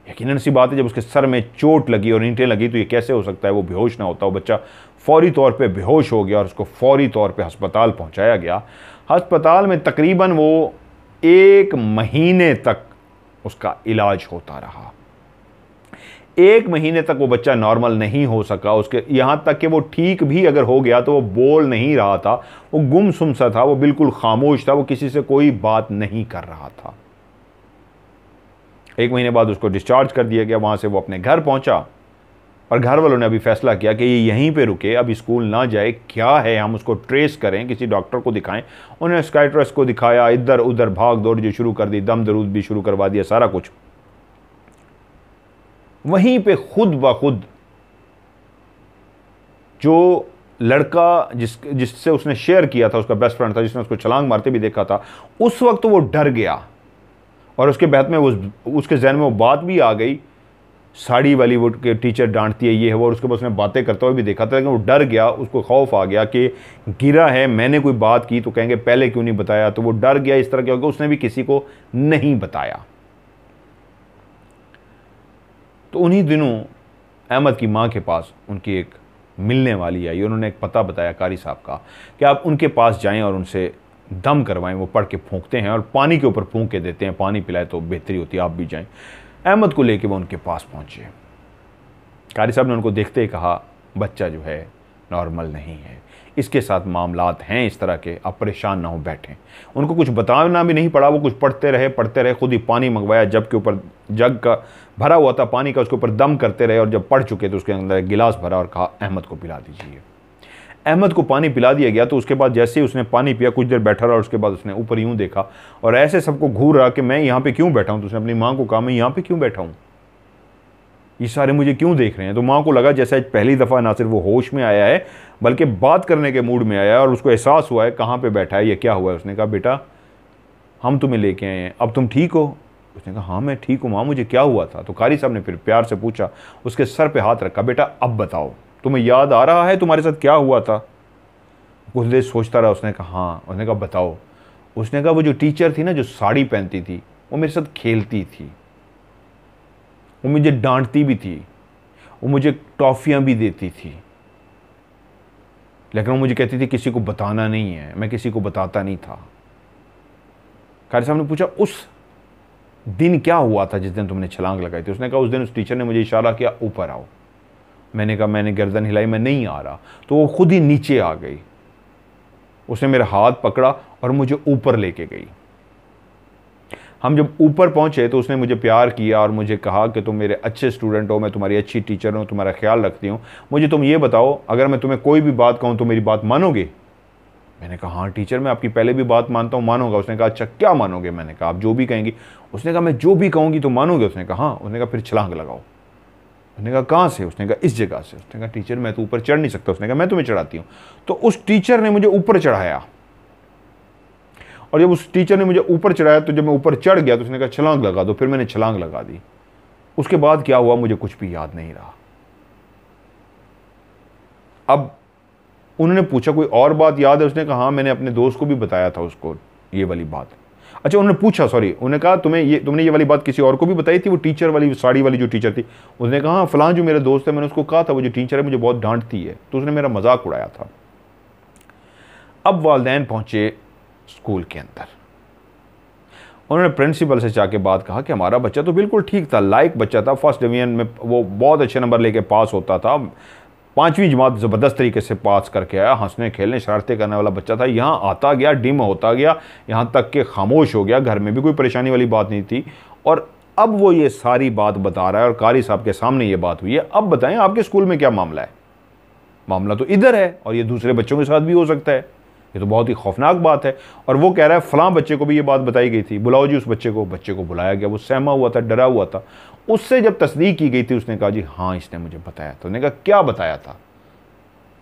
यकीन सी बात है जब उसके सर में चोट लगी और ईंटें लगी तो ये कैसे हो सकता है वो बेहोश ना होता वो बच्चा फौरी तौर पे बेहोश हो गया और उसको फौरी तौर पे अस्पताल पहुंचाया गया अस्पताल में तकरीबन वो एक महीने तक उसका इलाज होता रहा एक महीने तक वो बच्चा नॉर्मल नहीं हो सका उसके यहाँ तक कि वो ठीक भी अगर हो गया तो वो बोल नहीं रहा था वो गुम सा था वो बिल्कुल खामोश था वो किसी से कोई बात नहीं कर रहा था एक महीने बाद उसको डिस्चार्ज कर दिया गया वहाँ से वो अपने घर पहुँचा और घर वालों ने अभी फैसला किया कि ये यहीं पे रुके अभी स्कूल ना जाए क्या है हम उसको ट्रेस करें किसी डॉक्टर को दिखाएं उन्होंने स्काइट्रस को दिखाया इधर उधर भाग दौड़ जो शुरू कर दी दम दरूद भी शुरू करवा दिया सारा कुछ वहीं पे खुद ब खुद जो लड़का जिस जिससे उसने शेयर किया था उसका बेस्ट फ्रेंड था जिसने उसको छलांग मारते भी देखा था उस वक्त वो डर गया और उसके बाद में उस उसके जहन में वो बात भी आ गई साड़ी वाली वो के टीचर डांटती है ये है वो और उसके बाद उसने बातें करता हुआ भी देखा था लेकिन वो डर गया उसको खौफ आ गया कि गिरा है मैंने कोई बात की तो कहेंगे पहले क्यों नहीं बताया तो वो डर गया इस तरह क्योंकि उसने भी किसी को नहीं बताया तो उन्हीं दिनों अहमद की माँ के पास उनकी एक मिलने वाली आई उन्होंने एक पता बताया कारी साहब का कि आप उनके पास जाएं और उनसे दम करवाएं वो पढ़ के फूंकते हैं और पानी के ऊपर फूंक के देते हैं पानी पिलाए तो बेहतरी होती है आप भी जाएं अहमद को लेके वो उनके पास पहुंचे कारी साहब ने उनको देखते ही कहा बच्चा जो है नॉर्मल नहीं है इसके साथ मामलात हैं इस तरह के आप परेशान ना हो बैठें उनको कुछ बताना भी नहीं पड़ा वो कुछ पढ़ते रहे पढ़ते रहे खुद ही पानी मंगवाया जब के ऊपर जग का भरा हुआ था पानी का उसके ऊपर दम करते रहे और जब पढ़ चुके तो उसके अंदर गिलास भरा और कहा अहमद को पिला दीजिए अहमद को पानी पिला दिया गया तो उसके बाद जैसे ही उसने पानी पिया कुछ देर बैठा रहा और उसके बाद उसने ऊपर यूँ देखा और ऐसे सबको घूर रहा कि मैं यहाँ पर क्यों बैठा हूँ तो उसने अपनी माँ को कहा मैं यहाँ पर क्यों बैठा हूँ ये सारे मुझे क्यों देख रहे हैं तो माँ को लगा जैसे आज पहली दफ़ा ना सिर्फ वो होश में आया है बल्कि बात करने के मूड में आया है और उसको एहसास हुआ है कहाँ पे बैठा है या क्या हुआ है उसने कहा बेटा हम तुम्हें लेके आए हैं अब तुम ठीक हो उसने कहा हाँ मैं ठीक हूँ माँ मुझे क्या हुआ था तो कारी साहब ने फिर प्यार से पूछा उसके सर पे हाथ रखा बेटा अब बताओ तुम्हें याद आ रहा है तुम्हारे साथ क्या हुआ था कुछ देर सोचता रहा उसने कहा हाँ उसने कहा बताओ उसने कहा वो जो टीचर थी ना जो साड़ी पहनती थी वो मेरे साथ खेलती थी वो मुझे डांटती भी थी वो मुझे टॉफियां भी देती थी लेकिन वो मुझे कहती थी किसी को बताना नहीं है मैं किसी को बताता नहीं था कारी साहब ने पूछा उस दिन क्या हुआ था जिस दिन तुमने छलांग लगाई थी उसने कहा उस दिन उस टीचर ने मुझे इशारा किया ऊपर आओ मैंने कहा मैंने गर्दन हिलाई मैं नहीं आ रहा तो वो खुद ही नीचे आ गई उसने मेरा हाथ पकड़ा और मुझे ऊपर लेके गई हम जब ऊपर पहुंचे तो उसने मुझे प्यार किया और मुझे कहा कि तुम मेरे अच्छे स्टूडेंट हो मैं तुम्हारी अच्छी टीचर हूँ तुम्हारा ख्याल रखती हूँ मुझे तुम ये बताओ अगर मैं तुम्हें कोई भी बात कहूँ तो मेरी बात मानोगे मैंने कहा हाँ टीचर मैं आपकी पहले भी बात मानता हूँ मानूंगा उसने कहा अच्छा क्या मानोगे मैंने कहा आप जो भी कहेंगी उसने कहा मैं जो भी कहूँगी तो मानोगे उसने कहा हाँ उसने कहा फिर छलांग लगाओ उसने कहा कहाँ से उसने कहा इस जगह से उसने कहा टीचर मैं तो ऊपर चढ़ नहीं सकता उसने कहा मैं तुम्हें चढ़ाती हूँ तो उस टीचर ने मुझे ऊपर चढ़ाया और जब उस टीचर ने मुझे ऊपर चढ़ाया तो जब मैं ऊपर चढ़ गया तो उसने कहा छलांग लगा दो फिर मैंने छलांग लगा दी उसके बाद क्या हुआ मुझे कुछ भी याद नहीं रहा अब उन्होंने पूछा कोई और बात याद है उसने कहा हाँ मैंने अपने दोस्त को भी बताया था उसको ये वाली बात अच्छा उन्होंने पूछा सॉरी उन्होंने कहा तुम्हें ये तुमने ये वाली बात किसी और को भी बताई थी वो टीचर वाली साड़ी वाली जो टीचर थी उसने कहा हाँ, फलां जो मेरा दोस्त है मैंने उसको कहा था वो जो टीचर है मुझे बहुत डांटती है तो उसने मेरा मजाक उड़ाया था अब वालदेन पहुंचे स्कूल के अंदर उन्होंने प्रिंसिपल से जाके बात कहा कि हमारा बच्चा तो बिल्कुल ठीक था लाइक बच्चा था फर्स्ट डिवीजन में वो बहुत अच्छे नंबर लेके पास होता था पाँचवीं जमात ज़बरदस्त तरीके से पास करके आया हंसने खेलने शरारतें करने वाला बच्चा था यहाँ आता गया डिम होता गया यहाँ तक के खामोश हो गया घर में भी कोई परेशानी वाली बात नहीं थी और अब वो ये सारी बात बता रहा है और कारी साहब के सामने ये बात हुई है अब बताएं आपके स्कूल में क्या मामला है मामला तो इधर है और ये दूसरे बच्चों के साथ भी हो सकता है ये तो बहुत ही खौफनाक बात है और वो कह रहा है फलां बच्चे को भी ये बात बताई गई थी बुलाओ जी उस बच्चे को बच्चे को बुलाया गया वो सहमा हुआ था डरा हुआ था उससे जब तस्दीक की गई थी उसने कहा जी हाँ इसने मुझे बताया तो उन्होंने कहा क्या बताया था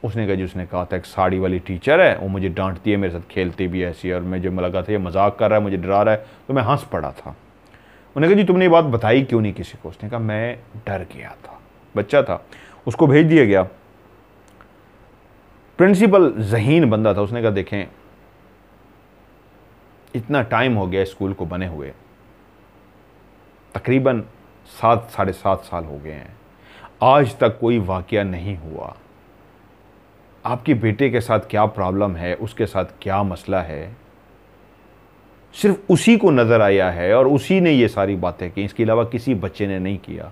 उसने कहा जी उसने कहा था एक साड़ी वाली टीचर है वो मुझे डांटती है मेरे साथ खेलती भी ऐसी और मैं लगा था ये मजाक कर रहा है मुझे डरा रहा है तो मैं हंस पड़ा था उन्होंने कहा जी तुमने ये बात बताई क्यों नहीं किसी को उसने कहा मैं डर गया था बच्चा था उसको भेज दिया गया प्रिंसिपल जहीन बंदा था उसने कहा देखें इतना टाइम हो गया स्कूल को बने हुए तकरीबन सात साढ़े सात साल हो गए हैं आज तक कोई वाकया नहीं हुआ आपके बेटे के साथ क्या प्रॉब्लम है उसके साथ क्या मसला है सिर्फ उसी को नज़र आया है और उसी ने ये सारी बातें की इसके अलावा किसी बच्चे ने नहीं किया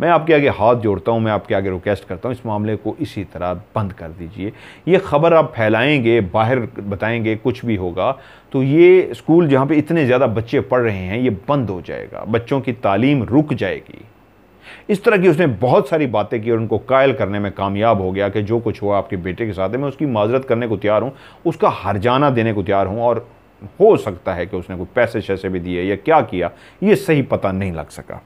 मैं आपके आगे हाथ जोड़ता हूँ मैं आपके आगे रिक्वेस्ट करता हूँ इस मामले को इसी तरह बंद कर दीजिए ये खबर आप फैलाएंगे बाहर बताएंगे कुछ भी होगा तो ये स्कूल जहाँ पे इतने ज़्यादा बच्चे पढ़ रहे हैं ये बंद हो जाएगा बच्चों की तालीम रुक जाएगी इस तरह की उसने बहुत सारी बातें की और उनको कायल करने में कामयाब हो गया कि जो कुछ हुआ आपके बेटे के साथ है मैं उसकी माजरत करने को तैयार हूँ उसका हरजाना देने को तैयार हूँ और हो सकता है कि उसने कोई पैसे शैसे भी दिए या क्या किया ये सही पता नहीं लग सका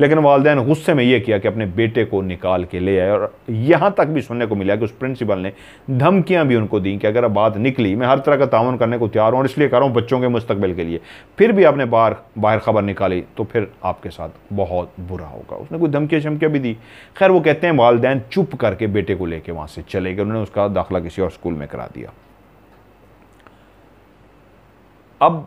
लेकिन वालदे गुस्से में यह किया कि अपने बेटे को निकाल के ले आए और यहाँ तक भी सुनने को मिला कि उस प्रिंसिपल ने धमकियाँ भी उनको दी कि अगर अब बात निकली मैं हर तरह का ताउन करने को तैयार हूँ और इसलिए कर रहा हूँ बच्चों के मुस्तबिल के लिए फिर भी आपने बाहर बाहर खबर निकाली तो फिर आपके साथ बहुत बुरा होगा उसने कोई धमकियाँ शमकियाँ भी दी खैर वो कहते हैं वालदेन चुप करके बेटे को लेके वहाँ से चले गए उन्होंने उसका दाखिला किसी और स्कूल में करा दिया अब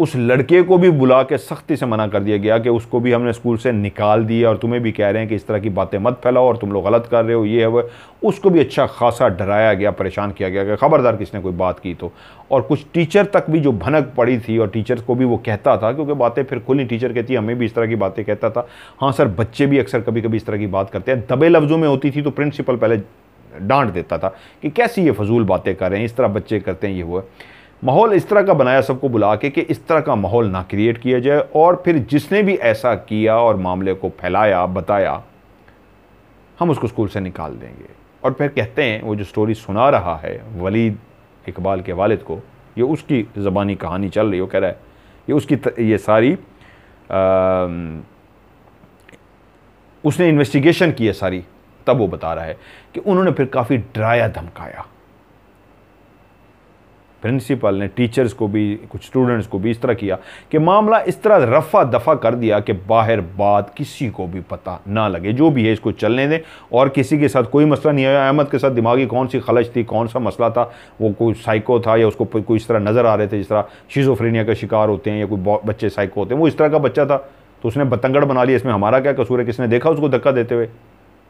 उस लड़के को भी बुला के सख्ती से मना कर दिया गया कि उसको भी हमने स्कूल से निकाल दिया और तुम्हें भी कह रहे हैं कि इस तरह की बातें मत फैलाओ और तुम लोग गलत कर रहे हो ये है वो उसको भी अच्छा खासा डराया गया परेशान किया गया कि ख़बरदार किसने कोई बात की तो और कुछ टीचर तक भी जो भनक पड़ी थी और टीचर को भी वो कहता था क्योंकि बातें फिर खुली टीचर कहती हमें भी इस तरह की बातें कहता था हाँ सर बच्चे भी अक्सर कभी कभी इस तरह की बात करते हैं दबे लफ्ज़ों में होती थी तो प्रिंसिपल पहले डांट देता था कि कैसी ये फजूल बातें कर रहे हैं इस तरह बच्चे करते हैं ये हुआ माहौल इस तरह का बनाया सबको बुला के कि इस तरह का माहौल ना क्रिएट किया जाए और फिर जिसने भी ऐसा किया और मामले को फैलाया बताया हम उसको स्कूल से निकाल देंगे और फिर कहते हैं वो जो स्टोरी सुना रहा है वलीद इकबाल के वालिद को ये उसकी ज़बानी कहानी चल रही हो कह रहा है ये उसकी ये सारी आ, उसने इन्वेस्टिगेशन की है सारी तब वो बता रहा है कि उन्होंने फिर काफ़ी डराया धमकाया प्रिंसिपल ने टीचर्स को भी कुछ स्टूडेंट्स को भी इस तरह किया कि मामला इस तरह रफा दफ़ा कर दिया कि बाहर बात किसी को भी पता ना लगे जो भी है इसको चलने दें और किसी के साथ कोई मसला नहीं आया अहमद के साथ दिमागी कौन सी खलज थी कौन सा मसला था वो कोई साइको था या उसको कोई इस तरह नज़र आ रहे थे जिस तरह शीजोफ्रेनिया का शिकार होते हैं या कोई बच्चे साइको होते हैं वो इस तरह का बच्चा था तो उसने बतंगड़ बना लिया इसमें हमारा क्या कसूर है किसने देखा उसको धक्का देते हुए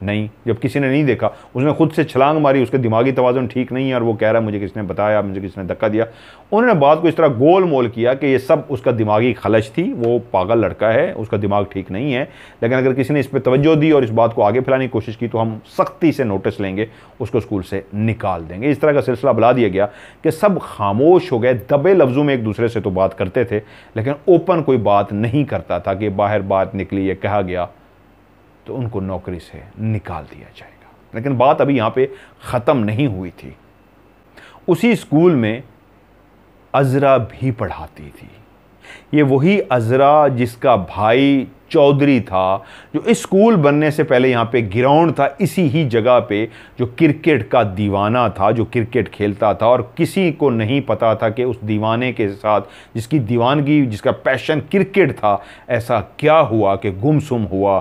नहीं जब किसी ने नहीं देखा उसने खुद से छलांग मारी उसके दिमागी तोज़न ठीक नहीं है और वो कह रहा है मुझे किसने बताया मुझे किसने धक्का दिया उन्होंने बात को इस तरह गोल मोल किया कि ये सब उसका दिमागी खलच थी वो पागल लड़का है उसका दिमाग ठीक नहीं है लेकिन अगर किसी ने इस पर तोज्जो दी और इस बात को आगे फैलाने की कोशिश की तो हम सख्ती से नोटिस लेंगे उसको स्कूल से निकाल देंगे इस तरह का सिलसिला बुला दिया गया कि सब खामोश हो गए दबे लफ्ज़ों में एक दूसरे से तो बात करते थे लेकिन ओपन कोई बात नहीं करता था कि बाहर बात निकली या कहा गया तो उनको नौकरी से निकाल दिया जाएगा लेकिन बात अभी यहाँ पे ख़त्म नहीं हुई थी उसी स्कूल में अजरा भी पढ़ाती थी ये वही अजरा जिसका भाई चौधरी था जो इस स्कूल बनने से पहले यहाँ पे ग्राउंड था इसी ही जगह पे जो क्रिकेट का दीवाना था जो क्रिकेट खेलता था और किसी को नहीं पता था कि उस दीवाने के साथ जिसकी दीवानगी जिसका पैशन क्रिकेट था ऐसा क्या हुआ कि गुमसुम हुआ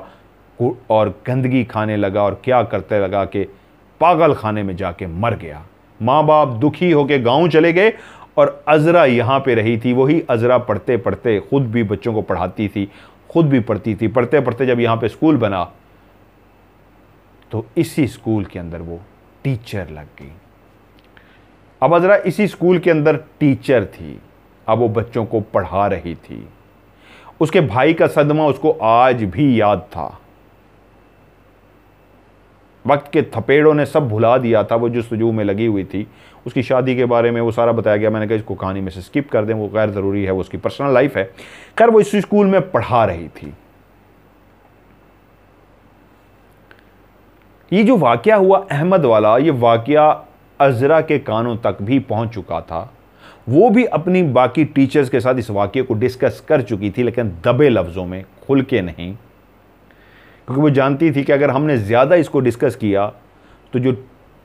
और गंदगी खाने लगा और क्या करते लगा कि पागल खाने में जाके मर गया माँ बाप दुखी होकर गांव चले गए और अजरा यहाँ पे रही थी वही अजरा पढ़ते पढ़ते ख़ुद भी बच्चों को पढ़ाती थी ख़ुद भी पढ़ती थी पढ़ते पढ़ते जब यहाँ पे स्कूल बना तो इसी स्कूल के अंदर वो टीचर लग गई अब अजरा इसी स्कूल के अंदर टीचर थी अब वो बच्चों को पढ़ा रही थी उसके भाई का सदमा उसको आज भी याद था वक्त के थपेड़ों ने सब भुला दिया था वो जो सजू में लगी हुई थी उसकी शादी के बारे में वो सारा बताया गया मैंने कहा इसको कहानी में से स्किप कर दें वो गैर ज़रूरी है वो उसकी पर्सनल लाइफ है खैर वो इस स्कूल में पढ़ा रही थी ये जो वाक़ हुआ अहमद वाला ये वाक़ अजरा के कानों तक भी पहुंच चुका था वो भी अपनी बाकी टीचर्स के साथ इस वाक्य को डिस्कस कर चुकी थी लेकिन दबे लफ्ज़ों में खुल के नहीं क्योंकि वो जानती थी कि अगर हमने ज़्यादा इसको डिस्कस किया तो जो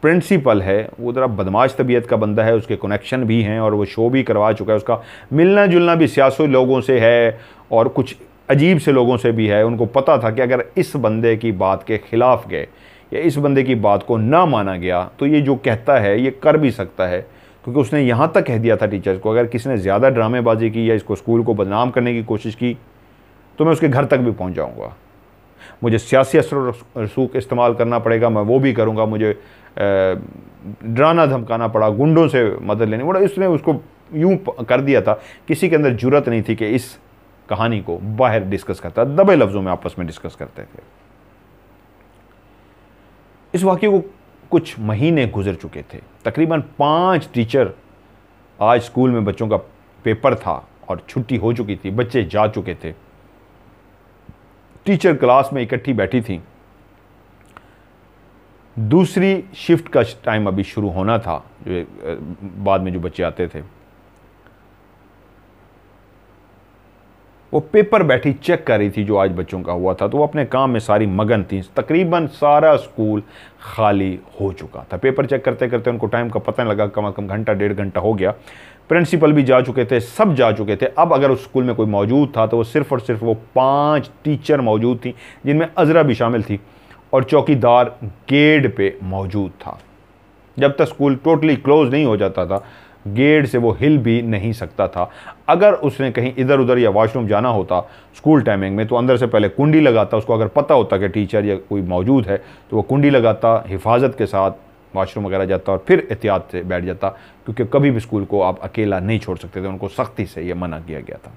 प्रिंसिपल है वो ज़रा बदमाश तबीयत का बंदा है उसके कनेक्शन भी हैं और वो शो भी करवा चुका है उसका मिलना जुलना भी सियासी लोगों से है और कुछ अजीब से लोगों से भी है उनको पता था कि अगर इस बंदे की बात के ख़िलाफ़ गए या इस बंदे की बात को ना माना गया तो ये जो कहता है ये कर भी सकता है क्योंकि उसने यहाँ तक कह दिया था टीचर्स को अगर किसी ने ज़्यादा ड्रामेबाजी की या इसको स्कूल को बदनाम करने की कोशिश की तो मैं उसके घर तक भी पहुँच जाऊँगा मुझे सियासी असर रसूख इस्तेमाल करना पड़ेगा मैं वो भी करूँगा मुझे डराना धमकाना पड़ा गुंडों से मदद लेनी बड़ा इसने उसको यूं कर दिया था किसी के अंदर जरूरत नहीं थी कि इस कहानी को बाहर डिस्कस करता दबे लफ्ज़ों में आपस में डिस्कस करते थे इस वाक्य को कुछ महीने गुजर चुके थे तकरीबन पाँच टीचर आज स्कूल में बच्चों का पेपर था और छुट्टी हो चुकी थी बच्चे जा चुके थे टीचर क्लास में इकट्ठी बैठी थी दूसरी शिफ्ट का टाइम अभी शुरू होना था जो बाद में जो बच्चे आते थे वो पेपर बैठी चेक कर रही थी जो आज बच्चों का हुआ था तो वो अपने काम में सारी मगन थी तकरीबन सारा स्कूल खाली हो चुका था पेपर चेक करते करते उनको टाइम का पता नहीं लगा कम अज़ कम घंटा डेढ़ घंटा हो गया प्रिंसिपल भी जा चुके थे सब जा चुके थे अब अगर उस स्कूल में कोई मौजूद था तो वो सिर्फ और सिर्फ वो पाँच टीचर मौजूद थी जिनमें अजरा भी शामिल थी और चौकीदार गेट पे मौजूद था जब तक स्कूल टोटली क्लोज नहीं हो जाता था गेट से वो हिल भी नहीं सकता था अगर उसने कहीं इधर उधर या वाशरूम जाना होता स्कूल टाइमिंग में तो अंदर से पहले कुंडी लगाता उसको अगर पता होता कि टीचर या कोई मौजूद है तो वो कुंडी लगाता हिफाजत के साथ वाशरूम वगैरह जाता और फिर एहतियात से बैठ जाता क्योंकि कभी भी स्कूल को आप अकेला नहीं छोड़ सकते थे उनको सख्ती से यह मना किया गया था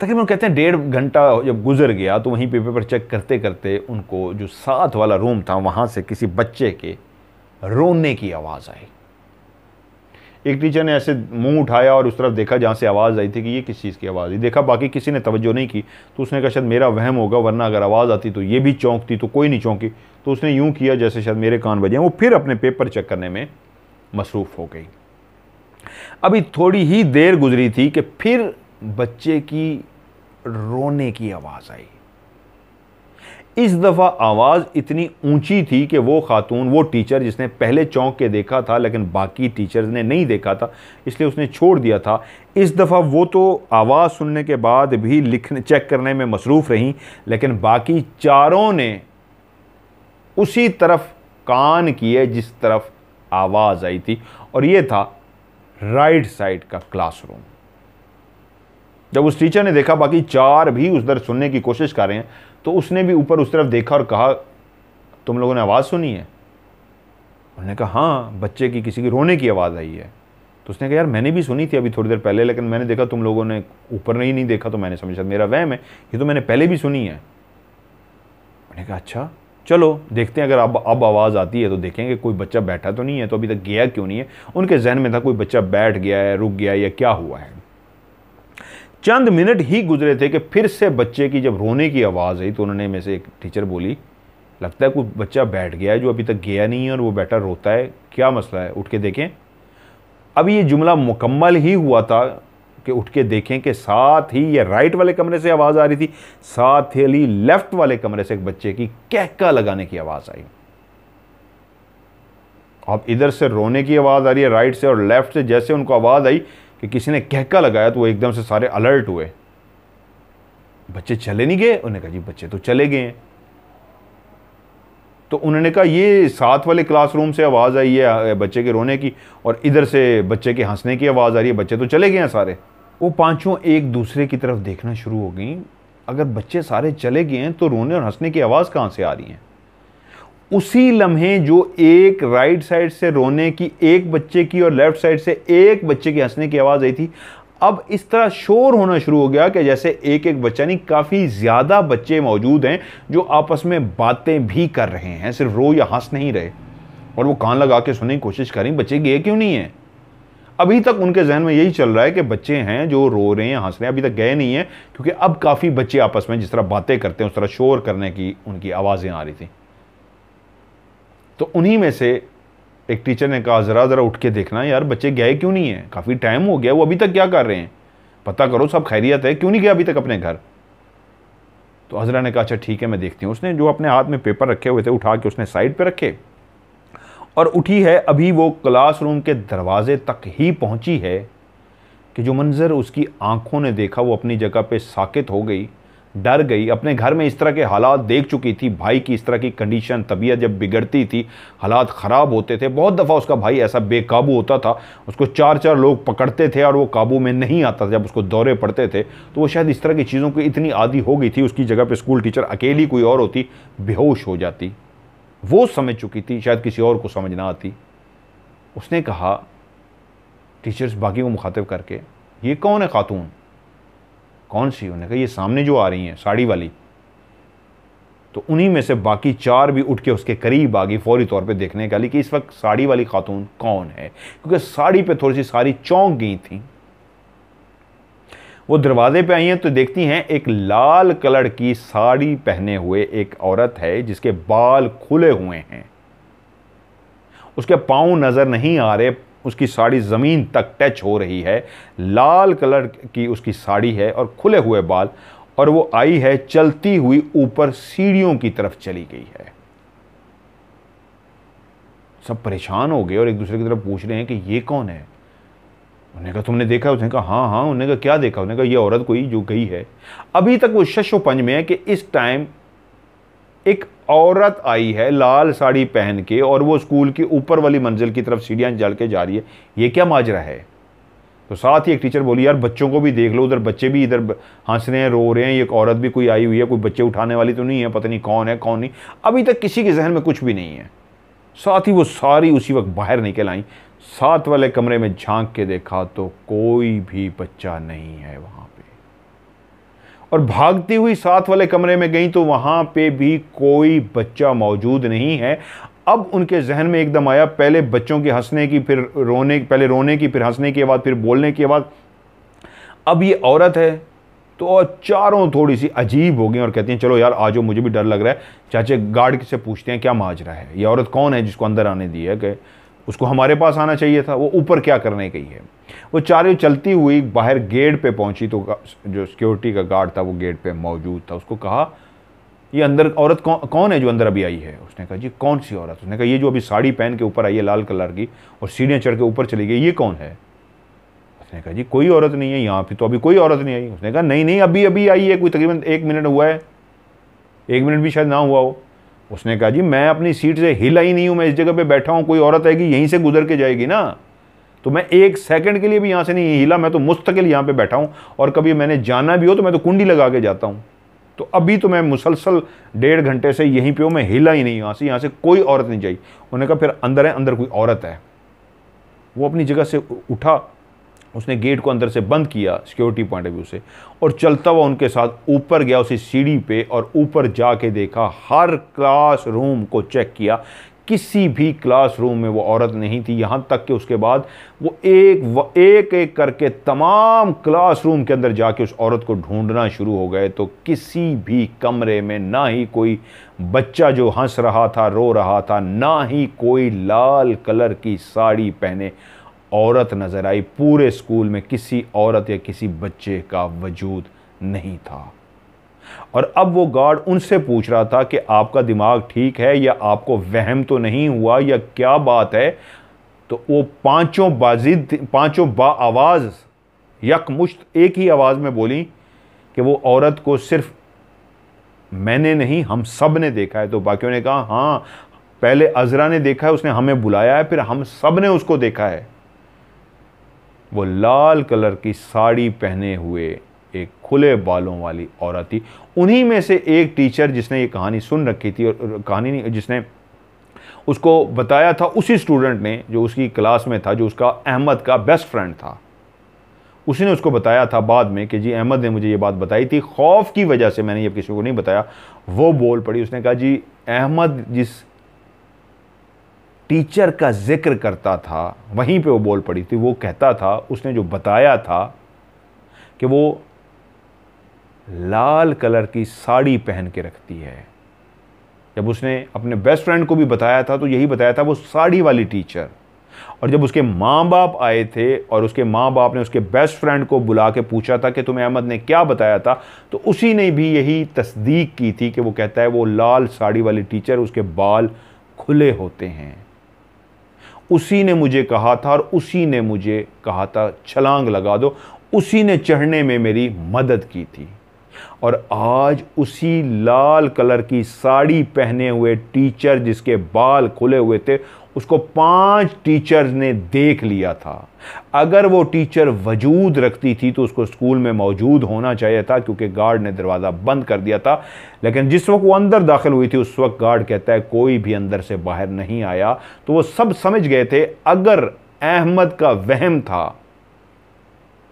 तकरीबन कहते हैं डेढ़ घंटा जब गुजर गया तो वहीं पे पेपर चेक करते करते उनको जो साथ वाला रूम था वहाँ से किसी बच्चे के रोने की आवाज़ आई एक टीचर ने ऐसे मुंह उठाया और उस तरफ देखा जहाँ से आवाज़ आई थी कि ये किस चीज़ की आवाज़ है देखा बाकी किसी ने तवज्जो नहीं की तो उसने कहा शायद मेरा वहम होगा वरना अगर आवाज़ आती तो ये भी चौंकती तो कोई नहीं चौंकी तो उसने यूँ किया जैसे शायद मेरे कान बजे वो फिर अपने पेपर चेक करने में मसरूफ़ हो गई अभी थोड़ी ही देर गुजरी थी कि फिर बच्चे की रोने की आवाज़ आई इस दफ़ा आवाज़ इतनी ऊंची थी कि वो खातून वो टीचर जिसने पहले चौंक के देखा था लेकिन बाकी टीचर्स ने नहीं देखा था इसलिए उसने छोड़ दिया था इस दफ़ा वो तो आवाज़ सुनने के बाद भी लिखने चेक करने में मसरूफ़ रहीं लेकिन बाकी चारों ने उसी तरफ कान किए जिस तरफ आवाज़ आई थी और ये था राइट साइड का क्लासरूम जब उस टीचर ने देखा बाकी चार भी उस दर सुनने की कोशिश कर रहे हैं तो उसने भी ऊपर उस तरफ देखा और कहा तुम लोगों ने आवाज़ सुनी है उन्होंने कहा हाँ बच्चे की किसी की रोने की आवाज़ आई है तो उसने कहा यार मैंने भी सुनी थी अभी थोड़ी देर पहले लेकिन मैंने देखा तुम लोगों ने ऊपर नहीं नहीं देखा तो मैंने समझा मेरा वहम है ये तो मैंने पहले भी सुनी है उन्होंने कहा अच्छा चलो देखते हैं अगर अब अब आवाज़ आती है तो देखेंगे कोई बच्चा बैठा तो नहीं है तो अभी तक गया क्यों नहीं है उनके जहन में था कोई बच्चा बैठ गया है रुक गया या क्या हुआ है चंद मिनट ही गुजरे थे कि फिर से बच्चे की जब रोने की आवाज़ आई तो उन्होंने में से एक टीचर बोली लगता है कोई बच्चा बैठ गया है जो अभी तक गया नहीं है और वो बैठा रोता है क्या मसला है उठ के देखें अब ये जुमला मुकम्मल ही हुआ था कि उठ के देखें कि साथ ही ये राइट वाले कमरे से आवाज़ आ रही थी साथ ही लेफ़्ट वाले कमरे से एक बच्चे की कहका लगाने की आवाज़ आई अब इधर से रोने की आवाज़ आ रही है राइट से और लेफ़्ट से जैसे उनको आवाज़ आई कि किसी ने कहका लगाया तो वो एकदम से सारे अलर्ट हुए बच्चे चले नहीं गए उन्होंने कहा जी बच्चे तो चले गए हैं तो उन्होंने कहा ये साथ वाले क्लासरूम से आवाज़ आई है बच्चे के रोने की और इधर से बच्चे के हंसने की आवाज़ आ रही है बच्चे तो चले गए हैं सारे वो पांचों एक दूसरे की तरफ देखना शुरू हो गई अगर बच्चे सारे चले गए हैं तो रोने और हंसने की आवाज़ कहाँ से आ रही है उसी लम्हे जो एक राइट साइड से रोने की एक बच्चे की और लेफ्ट साइड से एक बच्चे की हंसने की आवाज़ आई थी अब इस तरह शोर होना शुरू हो गया कि जैसे एक एक बच्चा नहीं काफ़ी ज़्यादा बच्चे मौजूद हैं जो आपस में बातें भी कर रहे हैं सिर्फ रो या हंस नहीं रहे और वो कान लगा के सुनने की कोशिश करें बच्चे गए क्यों नहीं हैं अभी तक उनके जहन में यही चल रहा है कि बच्चे हैं जो रो रहे हैं हंस रहे हैं अभी तक गए नहीं हैं क्योंकि अब काफ़ी बच्चे आपस में जिस तरह बातें करते हैं उस तरह शोर करने की उनकी आवाज़ें आ रही थी तो उन्हीं में से एक टीचर ने कहा ज़रा ज़रा उठ के देखना यार बच्चे गए क्यों नहीं है काफ़ी टाइम हो गया वो अभी तक क्या कर रहे हैं पता करो सब खैरियत है क्यों नहीं गया अभी तक अपने घर तो हजरा ने कहा अच्छा ठीक है मैं देखती हूँ उसने जो अपने हाथ में पेपर रखे हुए थे उठा के उसने साइड पर रखे और उठी है अभी वो क्लासरूम के दरवाजे तक ही पहुँची है कि जो मंज़र उसकी आंखों ने देखा वो अपनी जगह पे साकित हो गई डर गई अपने घर में इस तरह के हालात देख चुकी थी भाई की इस तरह की कंडीशन तबीयत जब बिगड़ती थी हालात ख़राब होते थे बहुत दफ़ा उसका भाई ऐसा बेकाबू होता था उसको चार चार लोग पकड़ते थे और वो काबू में नहीं आता था जब उसको दौरे पड़ते थे तो वो शायद इस तरह की चीज़ों की इतनी आदि हो गई थी उसकी जगह पर स्कूल टीचर अकेली कोई और होती बेहोश हो जाती वो समझ चुकी थी शायद किसी और को समझ ना आती उसने कहा टीचर्स बाकी को मुखातिब करके ये कौन है खातून कौन सी उन्होंने कहा ये सामने जो आ रही हैं साड़ी वाली तो उन्हीं में से बाकी चार भी उठ के उसके करीब आ गई फौरी तौर पे देखने का कि इस वक्त साड़ी वाली खातून कौन है क्योंकि साड़ी पे थोड़ी सी सारी चौंक गई थी वो दरवाजे पे आई हैं तो देखती हैं एक लाल कलर की साड़ी पहने हुए एक औरत है जिसके बाल खुले हुए हैं उसके पाँव नज़र नहीं आ रहे उसकी साड़ी ज़मीन तक टच हो रही है लाल कलर की उसकी साड़ी है और खुले हुए बाल और वो आई है चलती हुई ऊपर सीढ़ियों की तरफ चली गई है सब परेशान हो गए और एक दूसरे की तरफ पूछ रहे हैं कि ये कौन है उन्हें कहा तुमने देखा उसने कहा हाँ हाँ उन्हें कहा क्या देखा उन्हें कहा ये औरत कोई जो गई है अभी तक वो शशोपंज में है कि इस टाइम एक औरत आई है लाल साड़ी पहन के और वो स्कूल की ऊपर वाली मंजिल की तरफ सीढ़ियाँ जल के जा रही है ये क्या माजरा है तो साथ ही एक टीचर बोली यार बच्चों को भी देख लो उधर बच्चे भी इधर हंस रहे हैं रो रहे हैं एक औरत भी कोई आई हुई है कोई बच्चे उठाने वाली तो नहीं है पता नहीं कौन है कौन नहीं अभी तक किसी के जहन में कुछ भी नहीं है साथ ही वो सारी उसी वक्त बाहर निकल आई साथ वाले कमरे में झांक के देखा तो कोई भी बच्चा नहीं है वहाँ और भागती हुई साथ वाले कमरे में गई तो वहाँ पे भी कोई बच्चा मौजूद नहीं है अब उनके जहन में एकदम आया पहले बच्चों के हंसने की फिर रोने पहले रोने की फिर हंसने के बाद फिर बोलने के बाद अब ये औरत है तो चारों थोड़ी सी अजीब हो गई और कहती हैं चलो यार आज मुझे भी डर लग रहा है चाचे गार्ड से पूछते हैं क्या माजरा है ये औरत कौन है जिसको अंदर आने दिया है उसको हमारे पास आना चाहिए था वो ऊपर क्या करने गई है वो चारों चलती हुई बाहर गेट पे पहुंची तो जो सिक्योरिटी का गार्ड था वो गेट पे मौजूद था उसको कहा ये अंदर औरत कौ, कौन है जो अंदर अभी आई है उसने कहा जी कौन सी औरत उसने कहा ये जो अभी साड़ी पहन के ऊपर आई है लाल कलर की और सीढ़ियाँ चढ़ के ऊपर चली गई ये कौन है उसने कहा जी कोई औरत नहीं है यहाँ पर तो अभी कोई औरत नहीं आई उसने कहा नहीं नहीं अभी अभी आई है कोई तकरीबन एक मिनट हुआ है एक मिनट भी शायद ना हुआ हो उसने कहा जी मैं अपनी सीट से हिला ही नहीं हूँ मैं इस जगह पे बैठा हूँ कोई औरत आएगी यहीं से गुजर के जाएगी ना तो मैं एक सेकंड के लिए भी यहाँ से नहीं हिला मैं तो मुस्तकिल यहाँ पे बैठा हूँ और कभी मैंने जाना भी हो तो मैं तो कुंडी लगा के जाता हूँ तो अभी तो मैं मुसलसल डेढ़ घंटे से यहीं पे हूँ मैं हिला ही नहीं यहाँ से यहाँ से कोई औरत नहीं जाई उन्होंने कहा फिर अंदर है अंदर कोई औरत है वो अपनी जगह से उठा उसने गेट को अंदर से बंद किया सिक्योरिटी पॉइंट ऑफ व्यू से और चलता हुआ उनके साथ ऊपर गया उसी सीढ़ी पे और ऊपर जाके देखा हर क्लास रूम को चेक किया किसी भी क्लासरूम में वो औरत नहीं थी यहाँ तक कि उसके बाद वो एक व, एक एक करके तमाम क्लासरूम के अंदर जाके उस औरत को ढूंढना शुरू हो गए तो किसी भी कमरे में ना ही कोई बच्चा जो हंस रहा था रो रहा था ना ही कोई लाल कलर की साड़ी पहने औरत नज़र आई पूरे स्कूल में किसी औरत या किसी बच्चे का वजूद नहीं था और अब वो गार्ड उनसे पूछ रहा था कि आपका दिमाग ठीक है या आपको वहम तो नहीं हुआ या क्या बात है तो वो पांचों बाजिद पांचों बा आवाज़ यकमुश्त एक ही आवाज़ में बोली कि वो औरत को सिर्फ मैंने नहीं हम सब ने देखा है तो बाकियों ने कहा हाँ पहले अजरा ने देखा है उसने हमें बुलाया है फिर हम सब ने उसको देखा है वो लाल कलर की साड़ी पहने हुए एक खुले बालों वाली औरत थी उन्हीं में से एक टीचर जिसने ये कहानी सुन रखी थी और कहानी नहीं जिसने उसको बताया था उसी स्टूडेंट ने जो उसकी क्लास में था जो उसका अहमद का बेस्ट फ्रेंड था उसी ने उसको बताया था बाद में कि जी अहमद ने मुझे ये बात बताई थी खौफ की वजह से मैंने ये किसी को नहीं बताया वो बोल पड़ी उसने कहा जी अहमद जिस टीचर का जिक्र करता था वहीं पे वो बोल पड़ी थी वो कहता था उसने जो बताया था कि वो लाल कलर की साड़ी पहन के रखती है जब उसने अपने बेस्ट फ्रेंड को भी बताया था तो यही बताया था वो साड़ी वाली टीचर और जब उसके माँ बाप आए थे और उसके माँ बाप ने उसके बेस्ट फ्रेंड को बुला के पूछा था कि तुम्हें अहमद ने क्या बताया था तो उसी ने भी यही तस्दीक की थी कि वो कहता है वो लाल साड़ी वाली टीचर उसके बाल खुले होते हैं उसी ने मुझे कहा था और उसी ने मुझे कहा था छलांग लगा दो उसी ने चढ़ने में मेरी मदद की थी और आज उसी लाल कलर की साड़ी पहने हुए टीचर जिसके बाल खुले हुए थे उसको पांच टीचर्स ने देख लिया था अगर वो टीचर वजूद रखती थी तो उसको स्कूल में मौजूद होना चाहिए था क्योंकि गार्ड ने दरवाज़ा बंद कर दिया था लेकिन जिस वक्त वो अंदर दाखिल हुई थी उस वक्त गार्ड कहता है कोई भी अंदर से बाहर नहीं आया तो वो सब समझ गए थे अगर अहमद का वहम था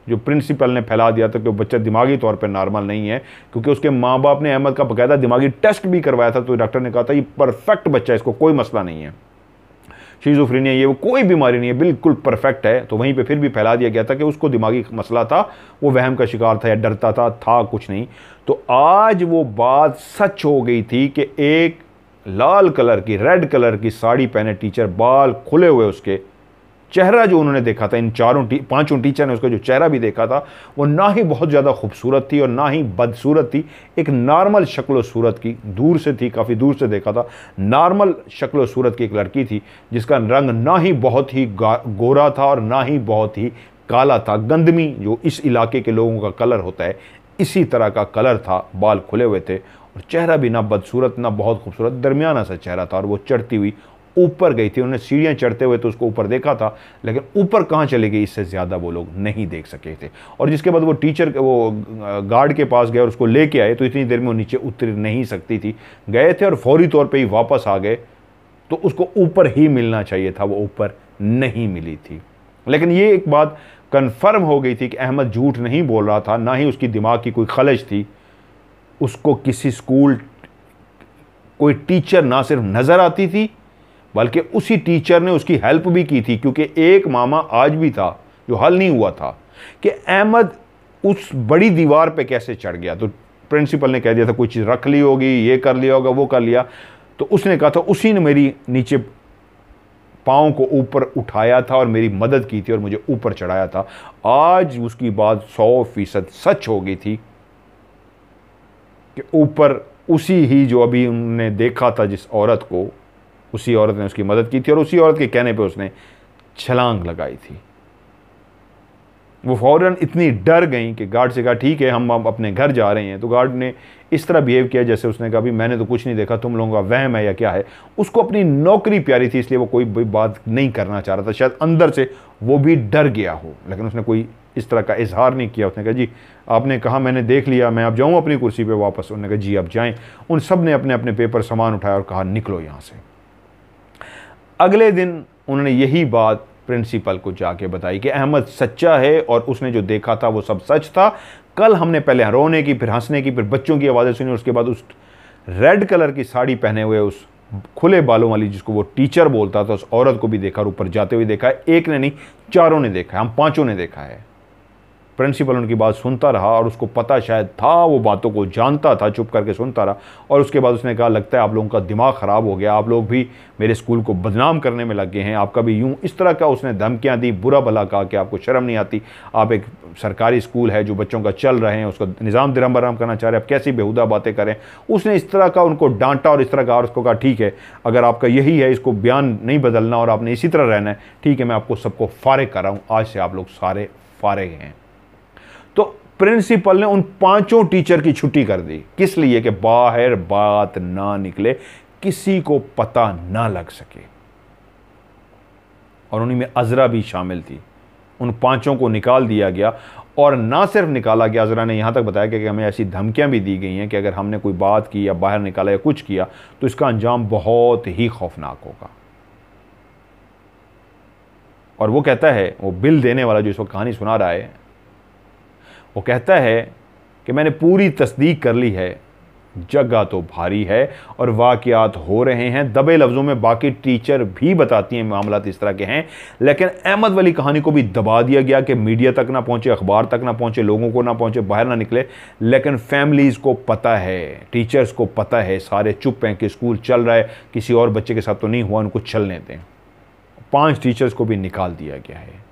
जो प्रिंसिपल ने फैला दिया था कि वो बच्चा दिमागी तौर पर नॉर्मल नहीं है क्योंकि उसके माँ बाप ने अहमद का बकायदा दिमागी टेस्ट भी करवाया था तो डॉक्टर ने कहा था ये परफेक्ट बच्चा है इसको कोई मसला नहीं है शीजोफ्रीनिया ये वो कोई बीमारी नहीं है बिल्कुल परफेक्ट है तो वहीं पर फिर भी फैला दिया गया था कि उसको दिमागी मसला था वो वहम का शिकार था या डरता था था कुछ नहीं तो आज वो बात सच हो गई थी कि एक लाल कलर की रेड कलर की साड़ी पहने टीचर बाल खुले हुए उसके चेहरा जो उन्होंने देखा था इन चारों टी पांचों टीचर ने उसका जो चेहरा भी देखा था वो ना ही बहुत ज़्यादा खूबसूरत थी और ना ही बदसूरत थी एक नॉर्मल शक्ल सूरत की दूर से थी काफ़ी दूर से देखा था नॉर्मल शक्ल सूरत की एक लड़की थी जिसका रंग ना ही बहुत ही गोरा था और ना ही बहुत ही काला था गंदमी जो इस इलाके के लोगों का कलर होता है इसी तरह का कलर था बाल खुले हुए थे और चेहरा भी ना बदसूरत ना बहुत खूबसूरत दरमियाना सा चेहरा था और वो चढ़ती हुई ऊपर गई थी उन्होंने सीढ़ियाँ चढ़ते हुए तो उसको ऊपर देखा था लेकिन ऊपर कहाँ चले गई इससे ज़्यादा वो लोग नहीं देख सके थे और जिसके बाद वो टीचर वो गार्ड के पास गए और उसको लेके आए तो इतनी देर में वो नीचे उतर नहीं सकती थी गए थे और फौरी तौर पर ही वापस आ गए तो उसको ऊपर ही मिलना चाहिए था वो ऊपर नहीं मिली थी लेकिन ये एक बात कन्फर्म हो गई थी कि अहमद झूठ नहीं बोल रहा था ना ही उसकी दिमाग की कोई खलज थी उसको किसी स्कूल कोई टीचर ना सिर्फ नज़र आती थी बल्कि उसी टीचर ने उसकी हेल्प भी की थी क्योंकि एक मामा आज भी था जो हल नहीं हुआ था कि अहमद उस बड़ी दीवार पे कैसे चढ़ गया तो प्रिंसिपल ने कह दिया था कोई चीज़ रख ली होगी ये कर लिया होगा वो कर लिया तो उसने कहा था उसी ने मेरी नीचे पाँव को ऊपर उठाया था और मेरी मदद की थी और मुझे ऊपर चढ़ाया था आज उसकी बात सौ फीसद सच हो गई थी कि ऊपर उसी ही जो अभी उनने देखा था जिस औरत को उसी औरत ने उसकी मदद की थी और उसी औरत के कहने पे उसने छलांग लगाई थी वो फौरन इतनी डर गई कि गार्ड से कहा ठीक है हम अपने घर जा रहे हैं तो गार्ड ने इस तरह बिहेव किया जैसे उसने कहा भी मैंने तो कुछ नहीं देखा तुम लोगों का वहम है या क्या है उसको अपनी नौकरी प्यारी थी इसलिए वो कोई बात नहीं करना चाह रहा था शायद अंदर से वो भी डर गया हो लेकिन उसने कोई इस तरह का इजहार नहीं किया उसने कहा जी आपने कहा मैंने देख लिया मैं अब जाऊँ अपनी कुर्सी पर वापस उन्होंने कहा जी अब जाएँ उन सब ने अपने अपने पेपर सामान उठाया और कहा निकलो यहाँ से अगले दिन उन्होंने यही बात प्रिंसिपल को जाके बताई कि अहमद सच्चा है और उसने जो देखा था वो सब सच था कल हमने पहले रोने की फिर हंसने की फिर बच्चों की आवाज़ें सुनी उसके बाद उस रेड कलर की साड़ी पहने हुए उस खुले बालों वाली जिसको वो टीचर बोलता था उस औरत को भी देखा और ऊपर जाते हुए देखा है एक ने नहीं चारों ने देखा है हम पाँचों ने देखा है प्रिंसिपल उनकी बात सुनता रहा और उसको पता शायद था वो बातों को जानता था चुप करके सुनता रहा और उसके बाद उसने कहा लगता है आप लोगों का दिमाग ख़राब हो गया आप लोग भी मेरे स्कूल को बदनाम करने में लग गए हैं आपका भी यूँ इस तरह का उसने धमकियाँ दी बुरा भला कहा कि आपको शर्म नहीं आती आप एक सरकारी स्कूल है जो बच्चों का चल रहे हैं उसका निज़ाम दरम बराम करना चाह रहे हैं आप कैसी बेहूदा बातें करें उसने इस तरह का उनको डांटा और इस तरह का और उसको कहा ठीक है अगर आपका यही है इसको बयान नहीं बदलना और आपने इसी तरह रहना है ठीक है मैं आपको सबको फारग कर रहा हूँ आज से आप लोग सारे फारग हैं प्रिंसिपल ने उन पांचों टीचर की छुट्टी कर दी किस लिए कि बाहर बात ना निकले किसी को पता ना लग सके और उन्हीं में अजरा भी शामिल थी उन पांचों को निकाल दिया गया और ना सिर्फ निकाला गया अजरा ने यहां तक बताया कि हमें ऐसी धमकियां भी दी गई हैं कि अगर हमने कोई बात की या बाहर निकाला या कुछ किया तो इसका अंजाम बहुत ही खौफनाक होगा और वो कहता है वो बिल देने वाला जो इस वक्त कहानी सुना रहा है वो कहता है कि मैंने पूरी तस्दीक कर ली है जगह तो भारी है और वाक़ात हो रहे हैं दबे लफ्ज़ों में बाकी टीचर भी बताती हैं मामला इस तरह के हैं लेकिन अहमद वाली कहानी को भी दबा दिया गया कि मीडिया तक ना पहुँचे अखबार तक ना पहुँचे लोगों को ना पहुँचे बाहर ना निकले लेकिन फैमिलीज़ को पता है टीचर्स को पता है सारे चुप हैं कि स्कूल चल रहा है किसी और बच्चे के साथ तो नहीं हुआ उनको चलने दें पाँच टीचर्स को भी निकाल दिया गया है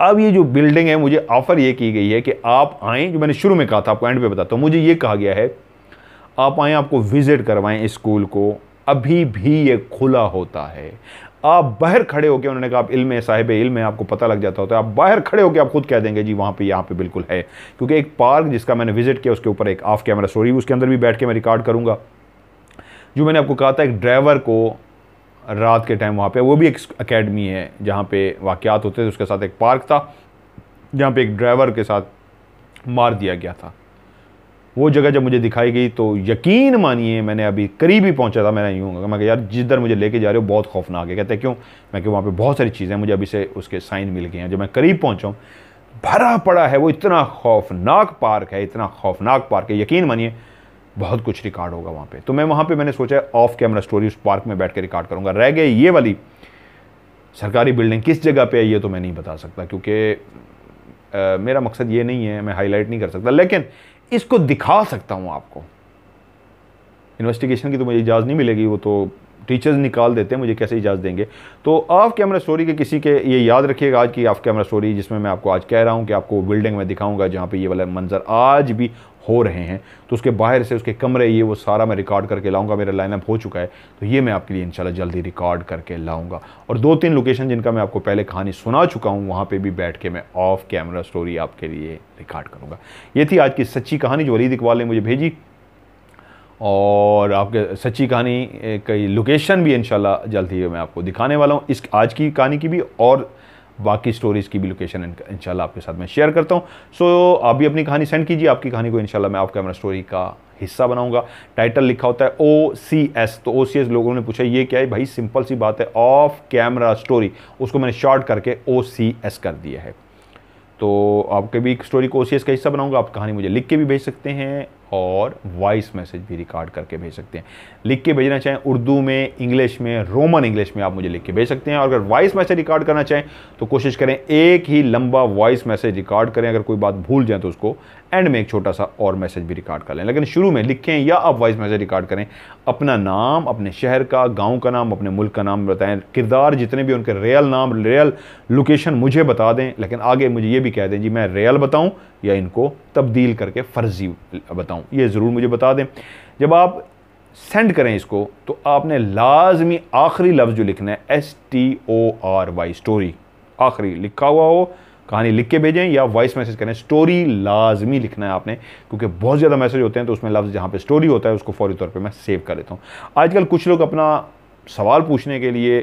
अब ये जो बिल्डिंग है मुझे ऑफ़र ये की गई है कि आप आएँ जो मैंने शुरू में कहा था आपको एंड पे बताता हूँ मुझे ये कहा गया है आप आएँ आपको विज़िट करवाएँ स्कूल को अभी भी ये खुला होता है आप बाहर खड़े होकर उन्होंने कहा आप इल्म साहिब इल्म है आपको पता लग जाता होता है आप बाहर खड़े होकर आप खुद कह देंगे जी वहाँ पे यहाँ पे बिल्कुल है क्योंकि एक पार्क जिसका मैंने विजिट किया उसके ऊपर एक ऑफ कैमरा स्टोरी उसके अंदर भी बैठ के मैं रिकॉर्ड करूँगा जो मैंने आपको कहा था एक ड्राइवर को रात के टाइम वहाँ पे वो भी एक अकेडमी है जहाँ पे वाक़ात होते थे उसके साथ एक पार्क था जहाँ पे एक ड्राइवर के साथ मार दिया गया था वो जगह जब मुझे दिखाई गई तो यकीन मानिए मैंने अभी करीब ही पहुँचा था मैंने यूँ मैं यार जिधर मुझे लेके जा रहे हो बहुत खौफनाक है कहते क्यों मैं क्यों वहाँ पर बहुत सारी चीज़ें मुझे अभी से उसके साइन मिल गए हैं जब मैं करीब पहुँचाऊँ भरा पड़ा है वो इतना खौफनाक पार्क है इतना खौफनाक पार्क है यकीन मानिए बहुत कुछ रिकॉर्ड होगा वहाँ पे तो मैं वहाँ पे मैंने सोचा ऑफ कैमरा स्टोरी उस पार्क में बैठ के रिकॉर्ड करूँगा रह गए ये वाली सरकारी बिल्डिंग किस जगह पे है ये तो मैं नहीं बता सकता क्योंकि मेरा मकसद ये नहीं है मैं हाईलाइट नहीं कर सकता लेकिन इसको दिखा सकता हूँ आपको इन्वेस्टिगेशन की तो मुझे इजाज़ नहीं मिलेगी वो तो टीचर्स निकाल देते हैं मुझे कैसे इजाज़त देंगे तो ऑफ कैमरा स्टोरी के किसी के ये याद रखिएगा आज की ऑफ कैमरा स्टोरी जिसमें मैं आपको आज कह रहा हूँ कि आपको बिल्डिंग में दिखाऊंगा जहाँ पे ये वाला मंज़र आज भी हो रहे हैं तो उसके बाहर से उसके कमरे ये वो सारा मैं रिकॉर्ड करके लाऊंगा मेरा लाइनअप हो चुका है तो ये मैं आपके लिए इंशाल्लाह जल्दी रिकॉर्ड करके लाऊंगा और दो तीन लोकेशन जिनका मैं आपको पहले कहानी सुना चुका हूँ वहाँ पर भी बैठ के मैं ऑफ कैमरा स्टोरी आपके लिए रिकॉर्ड करूँगा ये थी आज की सच्ची कहानी जो वलीद इकबाल ने मुझे भेजी और आपके सच्ची कहानी कई लोकेशन भी इन जल्दी ही मैं आपको दिखाने वाला हूँ इस आज की कहानी की भी और बाकी स्टोरीज़ की भी लोकेशन इंशाल्लाह आपके साथ मैं शेयर करता हूँ सो so, आप भी अपनी कहानी सेंड कीजिए आपकी कहानी को इंशाल्लाह मैं आपका कैमरा स्टोरी का हिस्सा बनाऊंगा टाइटल लिखा होता है ओ सी एस तो ओ सी एस लोगों ने पूछा ये क्या है भाई सिंपल सी बात है ऑफ कैमरा स्टोरी उसको मैंने शॉर्ट करके ओ सी एस कर दिया है तो आपके भी स्टोरी को ओ सी एस का हिस्सा बनाऊंगा आप कहानी मुझे लिख के भी भेज सकते हैं और वॉइस मैसेज भी रिकॉर्ड करके भेज सकते हैं लिख के भेजना चाहें उर्दू में इंग्लिश में रोमन इंग्लिश में आप मुझे लिख के भेज सकते हैं और अगर वॉइस मैसेज रिकॉर्ड करना चाहें तो कोशिश करें एक ही लंबा वॉइस मैसेज रिकॉर्ड करें अगर कोई बात भूल जाए तो उसको एंड में एक छोटा सा और मैसेज भी रिकॉर्ड कर लें लेकिन शुरू में लिखें या आप वॉइस मैसेज रिकॉर्ड करें अपना नाम अपने शहर का गांव का नाम अपने मुल्क का नाम बताएं किरदार जितने भी उनके रियल नाम रियल लोकेशन मुझे बता दें लेकिन आगे मुझे ये भी कह दें जी मैं रियल बताऊँ या इनको तब्दील करके फ़र्जी बताऊँ ये ज़रूर मुझे बता दें जब आप सेंड करें इसको तो आपने लाजमी आखिरी लफ्ज़ जो लिखना है S T O R Y story आखिरी लिखा हुआ हो कहानी लिख के भेजें या वॉइस मैसेज करें स्टोरी लाजमी लिखना है आपने क्योंकि बहुत ज़्यादा मैसेज होते हैं तो उसमें लफ्ज़ जहाँ पे स्टोरी होता है उसको फौरी तौर पे मैं सेव कर लेता हूँ आजकल कुछ लोग अपना सवाल पूछने के लिए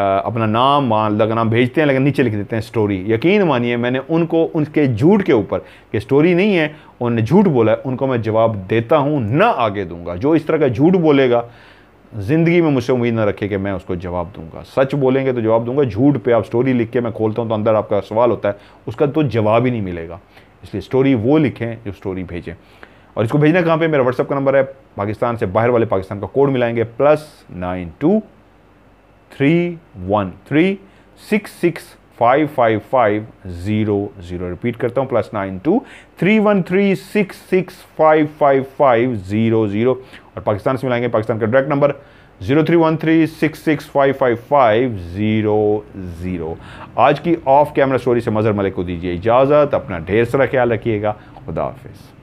अपना नाम मान लगा नाम भेजते हैं लेकिन नीचे लिख देते हैं स्टोरी यकीन मानिए मैंने उनको उनके झूठ के ऊपर कि स्टोरी नहीं है उन्होंने झूठ बोला है उनको मैं जवाब देता हूँ ना आगे दूंगा जो इस तरह का झूठ बोलेगा ज़िंदगी में मुझसे उम्मीद ना रखे कि मैं उसको जवाब दूंगा सच बोलेंगे तो जवाब दूंगा झूठ पे आप स्टोरी लिख के मैं खोलता हूँ तो अंदर आपका सवाल होता है उसका तो जवाब ही नहीं मिलेगा इसलिए स्टोरी वो लिखें जो स्टोरी भेजें और इसको भेजना कहाँ पे मेरा व्हाट्सअप का नंबर है पाकिस्तान से बाहर वाले पाकिस्तान का कोड मिलाएंगे plus nine two three one three six six five five five zero zero repeat करता हूँ plus nine two three one three six six five five five zero zero और पाकिस्तान से मिलाएंगे पाकिस्तान का direct number zero three one three six six five five five zero zero आज की of camera story से मज़र मलिक को दीजिए इजाज़त अपना ढेर सारा ख्याल रखिएगा खुदा हाफिज़